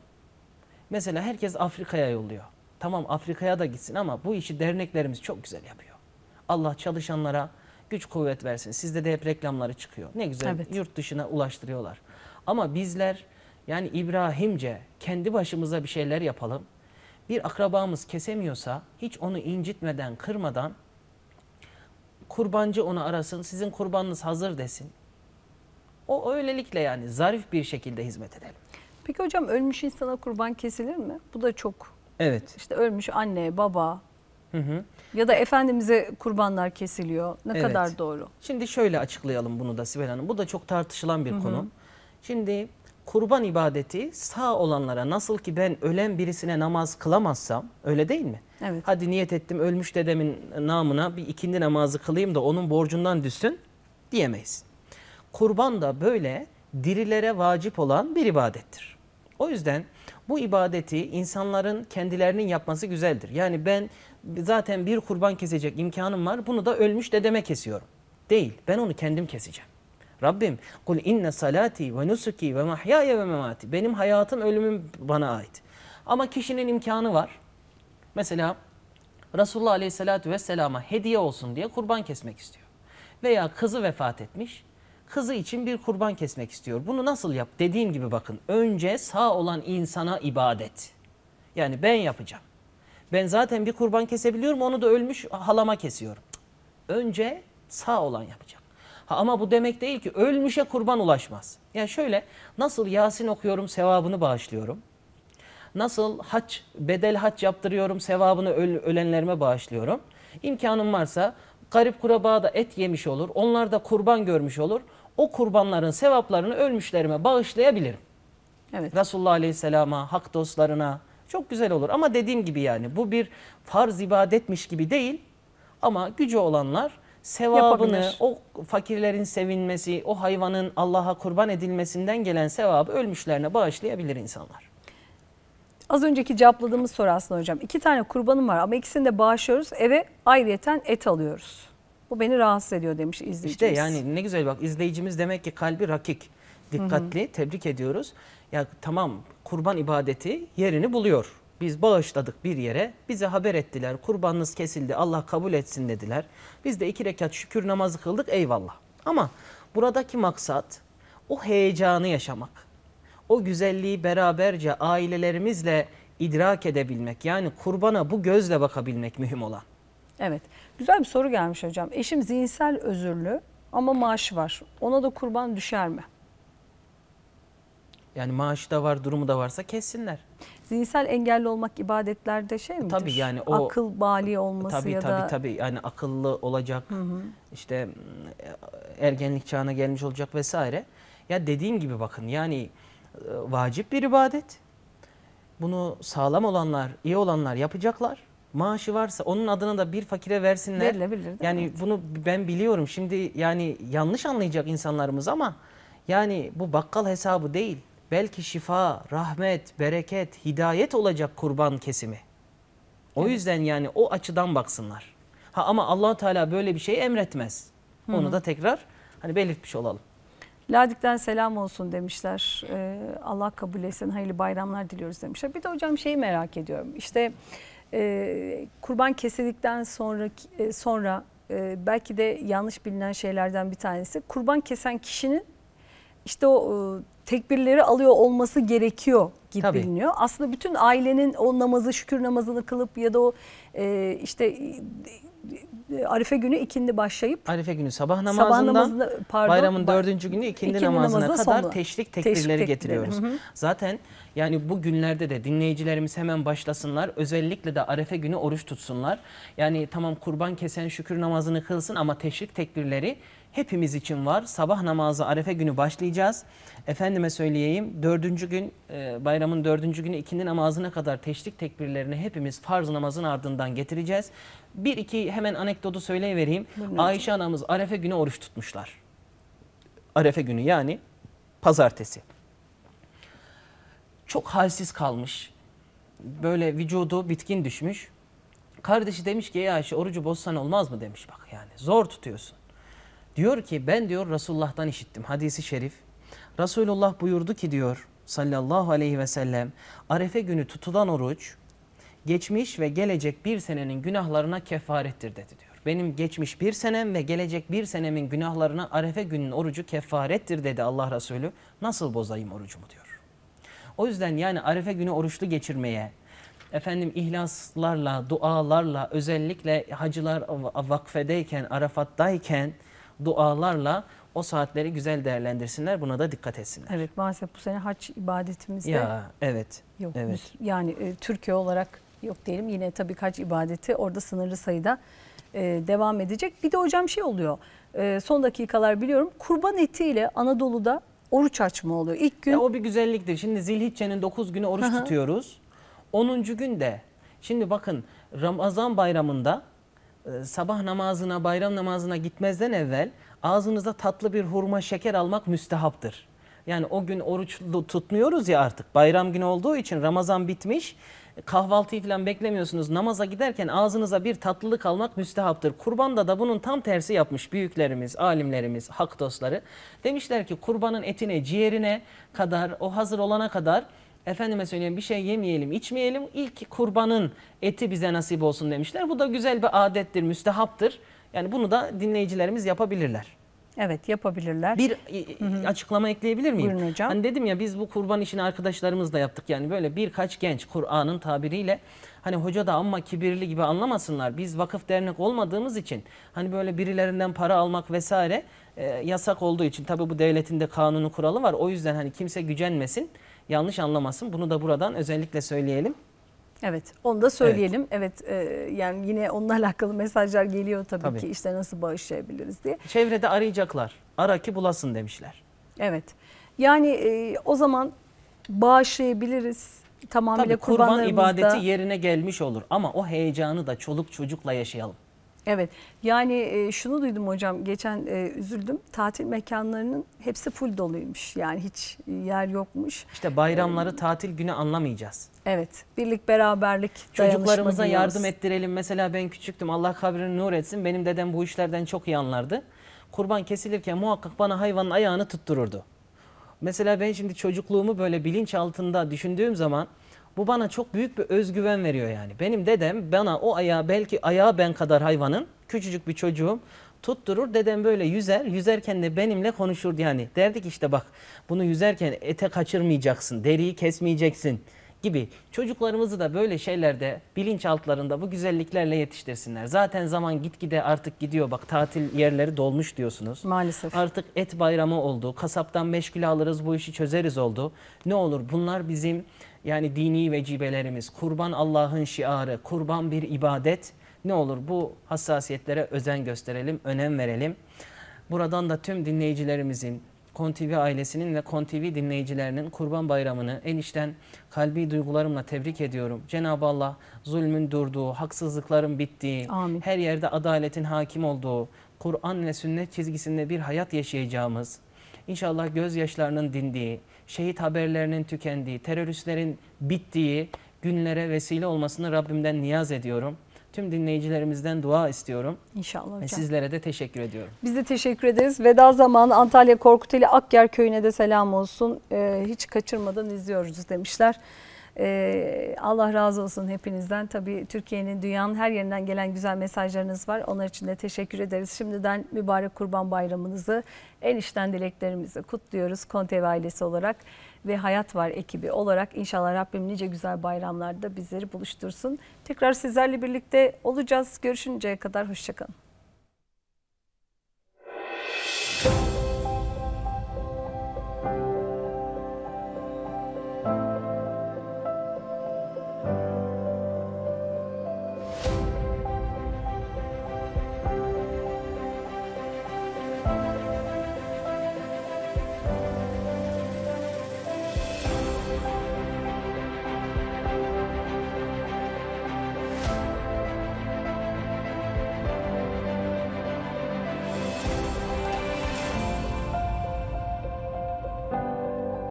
Mesela herkes Afrika'ya yolluyor. Tamam Afrika'ya da gitsin ama bu işi derneklerimiz çok güzel yapıyor. Allah çalışanlara güç kuvvet versin. Sizde de hep reklamları çıkıyor. Ne güzel evet. yurt dışına ulaştırıyorlar. Ama bizler yani İbrahimce kendi başımıza bir şeyler yapalım. Bir akrabamız kesemiyorsa hiç onu incitmeden, kırmadan kurbancı onu arasın, sizin kurbanınız hazır desin. O öylelikle yani zarif bir şekilde hizmet edelim.
Peki hocam ölmüş insana kurban kesilir mi? Bu da çok. Evet. İşte ölmüş anne, baba, Hı hı. Ya da Efendimiz'e kurbanlar kesiliyor. Ne evet. kadar doğru?
Şimdi şöyle açıklayalım bunu da Sibel Hanım. Bu da çok tartışılan bir hı hı. konu. Şimdi kurban ibadeti sağ olanlara nasıl ki ben ölen birisine namaz kılamazsam öyle değil mi? Evet. Hadi niyet ettim ölmüş dedemin namına bir ikindi namazı kılayım da onun borcundan düşsün diyemeyiz. Kurban da böyle dirilere vacip olan bir ibadettir. O yüzden bu ibadeti insanların kendilerinin yapması güzeldir. Yani ben zaten bir kurban kesecek imkanım var. Bunu da ölmüş dedeme kesiyorum. Değil. Ben onu kendim keseceğim. Rabbim kul inne salati ve nusuki ve mahyaya ve memati. Benim hayatım ölümüm bana ait. Ama kişinin imkanı var. Mesela Resulullah Aleyhisselatü Vesselam'a hediye olsun diye kurban kesmek istiyor. Veya kızı vefat etmiş. Kızı için bir kurban kesmek istiyor. Bunu nasıl yap? Dediğim gibi bakın. Önce sağ olan insana ibadet. Yani ben yapacağım. Ben zaten bir kurban kesebiliyorum onu da ölmüş halama kesiyorum. Önce sağ olan yapacak. Ha, ama bu demek değil ki ölmüşe kurban ulaşmaz. Yani şöyle nasıl Yasin okuyorum sevabını bağışlıyorum. Nasıl haç, bedel haç yaptırıyorum sevabını öl, ölenlerime bağışlıyorum. İmkanım varsa garip kuraba da et yemiş olur. Onlar da kurban görmüş olur. O kurbanların sevaplarını ölmüşlerime bağışlayabilirim. Evet. Resulullah Aleyhisselam'a, hak dostlarına, çok güzel olur ama dediğim gibi yani bu bir farz ibadetmiş gibi değil ama gücü olanlar sevabını, Yapabilir. o fakirlerin sevinmesi, o hayvanın Allah'a kurban edilmesinden gelen sevabı
ölmüşlerine bağışlayabilir insanlar. Az önceki cevapladığımız soru aslında hocam. iki tane kurbanım var ama ikisini de bağışlıyoruz. Eve ayrıyeten et alıyoruz. Bu beni rahatsız ediyor demiş izleyicimiz. İşte yani
ne güzel bak izleyicimiz demek ki kalbi rakik dikkatli, hı hı. tebrik ediyoruz. Ya tamam kurban ibadeti yerini buluyor. Biz bağışladık bir yere, bize haber ettiler, kurbanınız kesildi, Allah kabul etsin dediler. Biz de iki rekat şükür namazı kıldık, eyvallah. Ama buradaki maksat o heyecanı yaşamak. O güzelliği beraberce ailelerimizle idrak edebilmek. Yani kurbana bu gözle bakabilmek mühim olan.
Evet. Güzel bir soru gelmiş hocam. Eşim zihinsel özürlü ama maaşı var. Ona da kurban düşer mi?
Yani maaşı da var, durumu da varsa kessinler.
Zihinsel engelli olmak ibadetlerde şey midir? Tabii yani o akıl bali olması tabii, ya tabii, da tabii
yani akıllı olacak. Hı hı. işte ergenlik çağına gelmiş olacak vesaire. Ya dediğim gibi bakın yani e, vacip bir ibadet. Bunu sağlam olanlar, iyi olanlar yapacaklar. Maaşı varsa onun adına da bir fakire versinler. Verilebilir. Yani mi? bunu ben biliyorum. Şimdi yani yanlış anlayacak insanlarımız ama yani bu bakkal hesabı değil belki şifa, rahmet, bereket, hidayet olacak kurban kesimi. O evet. yüzden yani o açıdan baksınlar. Ha ama Allah Teala böyle bir şey emretmez. Hı -hı. Onu da tekrar hani belirtmiş olalım.
Ladik'ten selam olsun demişler. Ee, Allah kabul etsin, hayırlı bayramlar diliyoruz demişler. Bir de hocam şeyi merak ediyorum. İşte e, kurban kesildikten sonra e, sonra e, belki de yanlış bilinen şeylerden bir tanesi kurban kesen kişinin işte o e, tekbirleri alıyor olması gerekiyor gibi Tabii. biliniyor. Aslında bütün ailenin o namazı şükür namazını kılıp ya da o e, işte e, Arife günü ikindi başlayıp Arife günü
sabah namazından sabah bayramın dördüncü günü ikindi, ikindi namazına, namazına kadar sonra, teşrik tekbirleri teşrik getiriyoruz. Hı hı. Zaten yani bu günlerde de dinleyicilerimiz hemen başlasınlar. Özellikle de Arefe günü oruç tutsunlar. Yani tamam kurban kesen şükür namazını kılsın ama teşrik tekbirleri hepimiz için var. Sabah namazı Arefe günü başlayacağız. Efendime söyleyeyim dördüncü gün e, bayramın dördüncü günü ikindi namazına kadar teşrik tekbirlerini hepimiz farz namazın ardından getireceğiz. Bir iki hemen anekdotu söyleyivereyim. Ayşe anamız Arefe günü oruç tutmuşlar. Arefe günü yani pazartesi. Çok halsiz kalmış. Böyle vücudu bitkin düşmüş. Kardeşi demiş ki ya Ayşe orucu bozsan olmaz mı demiş bak yani zor tutuyorsun. Diyor ki ben diyor Resulullah'tan işittim hadisi şerif. Resulullah buyurdu ki diyor sallallahu aleyhi ve sellem Arefe günü tutulan oruç geçmiş ve gelecek bir senenin günahlarına kefarettir dedi diyor. Benim geçmiş bir senem ve gelecek bir senemin günahlarına Arefe günün orucu kefarettir dedi Allah Resulü. Nasıl bozayım orucumu diyor. O yüzden yani Arefe günü oruçlu geçirmeye, efendim ihlaslarla, dualarla özellikle hacılar vakfedeyken, Arafat'tayken dualarla o saatleri güzel değerlendirsinler. Buna da dikkat etsinler.
Evet maalesef bu sene haç ibadetimizde ya,
evet, yok. Evet.
Yani e, Türkiye olarak yok diyelim. Yine tabii haç ibadeti orada sınırlı sayıda e, devam edecek. Bir de hocam şey oluyor. E, son dakikalar biliyorum. Kurban etiyle Anadolu'da oruç açma oluyor. İlk gün... Ya, o bir
güzelliktir. Şimdi Zilhicce'nin 9 günü oruç Aha. tutuyoruz. 10. günde şimdi bakın Ramazan bayramında e, sabah namazına, bayram namazına gitmezden evvel ağzınıza tatlı bir hurma şeker almak müstehaptır. Yani o gün oruç tutmuyoruz ya artık. Bayram günü olduğu için Ramazan bitmiş. Kahvaltıyı falan beklemiyorsunuz. Namaza giderken ağzınıza bir tatlılık almak müstehaptır. Kurbanda da bunun tam tersi yapmış büyüklerimiz, alimlerimiz, hak dostları. Demişler ki kurbanın etine, ciğerine kadar, o hazır olana kadar efendime söyleyeyim bir şey yemeyelim, içmeyelim. İlk kurbanın eti bize nasip olsun demişler. Bu da güzel bir adettir, müstehaptır. Yani bunu da dinleyicilerimiz yapabilirler.
Evet yapabilirler. Bir Hı-hı.
E, e, açıklama ekleyebilir miyim? Buyurun hocam. Hani dedim ya biz bu kurban işini arkadaşlarımızla yaptık. Yani böyle birkaç genç Kur'an'ın tabiriyle hani hoca da ama kibirli gibi anlamasınlar. Biz vakıf dernek olmadığımız için hani böyle birilerinden para almak vesaire e, yasak olduğu için tabii bu devletin de kanunu kuralı var. O yüzden hani kimse gücenmesin yanlış anlamasın. Bunu da buradan özellikle söyleyelim.
Evet onu da söyleyelim. Evet, evet e, yani yine onunla <laughs> alakalı mesajlar geliyor tabii, tabii ki işte nasıl bağışlayabiliriz diye.
Çevrede arayacaklar. Ara ki bulasın demişler.
Evet yani e, o zaman bağışlayabiliriz. Tamamıyla Tabii kurban ibadeti
yerine gelmiş olur ama o heyecanı da çoluk çocukla yaşayalım.
Evet yani e, şunu duydum hocam geçen e, üzüldüm tatil mekanlarının hepsi full doluymuş yani hiç yer yokmuş.
İşte bayramları ee, tatil günü anlamayacağız.
Evet birlik beraberlik Çocuklarımıza yardım
ettirelim mesela ben küçüktüm Allah kabrini nur etsin benim dedem bu işlerden çok iyi anlardı. Kurban kesilirken muhakkak bana hayvanın ayağını tuttururdu. Mesela ben şimdi çocukluğumu böyle bilinç altında düşündüğüm zaman bu bana çok büyük bir özgüven veriyor yani. Benim dedem bana o ayağı belki ayağı ben kadar hayvanın küçücük bir çocuğum tutturur. Dedem böyle yüzer. Yüzerken de benimle konuşurdu yani. Derdik işte bak bunu yüzerken ete kaçırmayacaksın. Deriyi kesmeyeceksin gibi çocuklarımızı da böyle şeylerde bilinçaltlarında bu güzelliklerle yetiştirsinler. Zaten zaman gitgide artık gidiyor bak tatil yerleri dolmuş diyorsunuz. Maalesef. Artık et bayramı oldu. Kasaptan meşgul alırız bu işi çözeriz oldu. Ne olur bunlar bizim yani dini vecibelerimiz. Kurban Allah'ın şiarı. Kurban bir ibadet. Ne olur bu hassasiyetlere özen gösterelim, önem verelim. Buradan da tüm dinleyicilerimizin KonTV ailesinin ve KonTV dinleyicilerinin Kurban Bayramı'nı en içten kalbi duygularımla tebrik ediyorum. Cenab-ı Allah zulmün durduğu, haksızlıkların bittiği, Amin. her yerde adaletin hakim olduğu, Kur'an ve sünnet çizgisinde bir hayat yaşayacağımız, İnşallah gözyaşlarının dindiği, şehit haberlerinin tükendiği, teröristlerin bittiği günlere vesile olmasını Rabbimden niyaz ediyorum tüm dinleyicilerimizden dua istiyorum. İnşallah hocam. Ve sizlere de teşekkür ediyorum.
Biz de teşekkür ederiz. Veda zamanı Antalya Korkuteli Akyer Köyü'ne de selam olsun. Ee, hiç kaçırmadan izliyoruz demişler. Ee, Allah razı olsun hepinizden. Tabii Türkiye'nin dünyanın her yerinden gelen güzel mesajlarınız var. Onlar için de teşekkür ederiz. Şimdiden mübarek Kurban Bayramınızı en içten dileklerimizi kutluyoruz Kontev ailesi olarak ve Hayat Var ekibi olarak inşallah Rabbim nice güzel bayramlarda bizleri buluştursun. Tekrar sizlerle birlikte olacağız. Görüşünceye kadar hoşçakalın.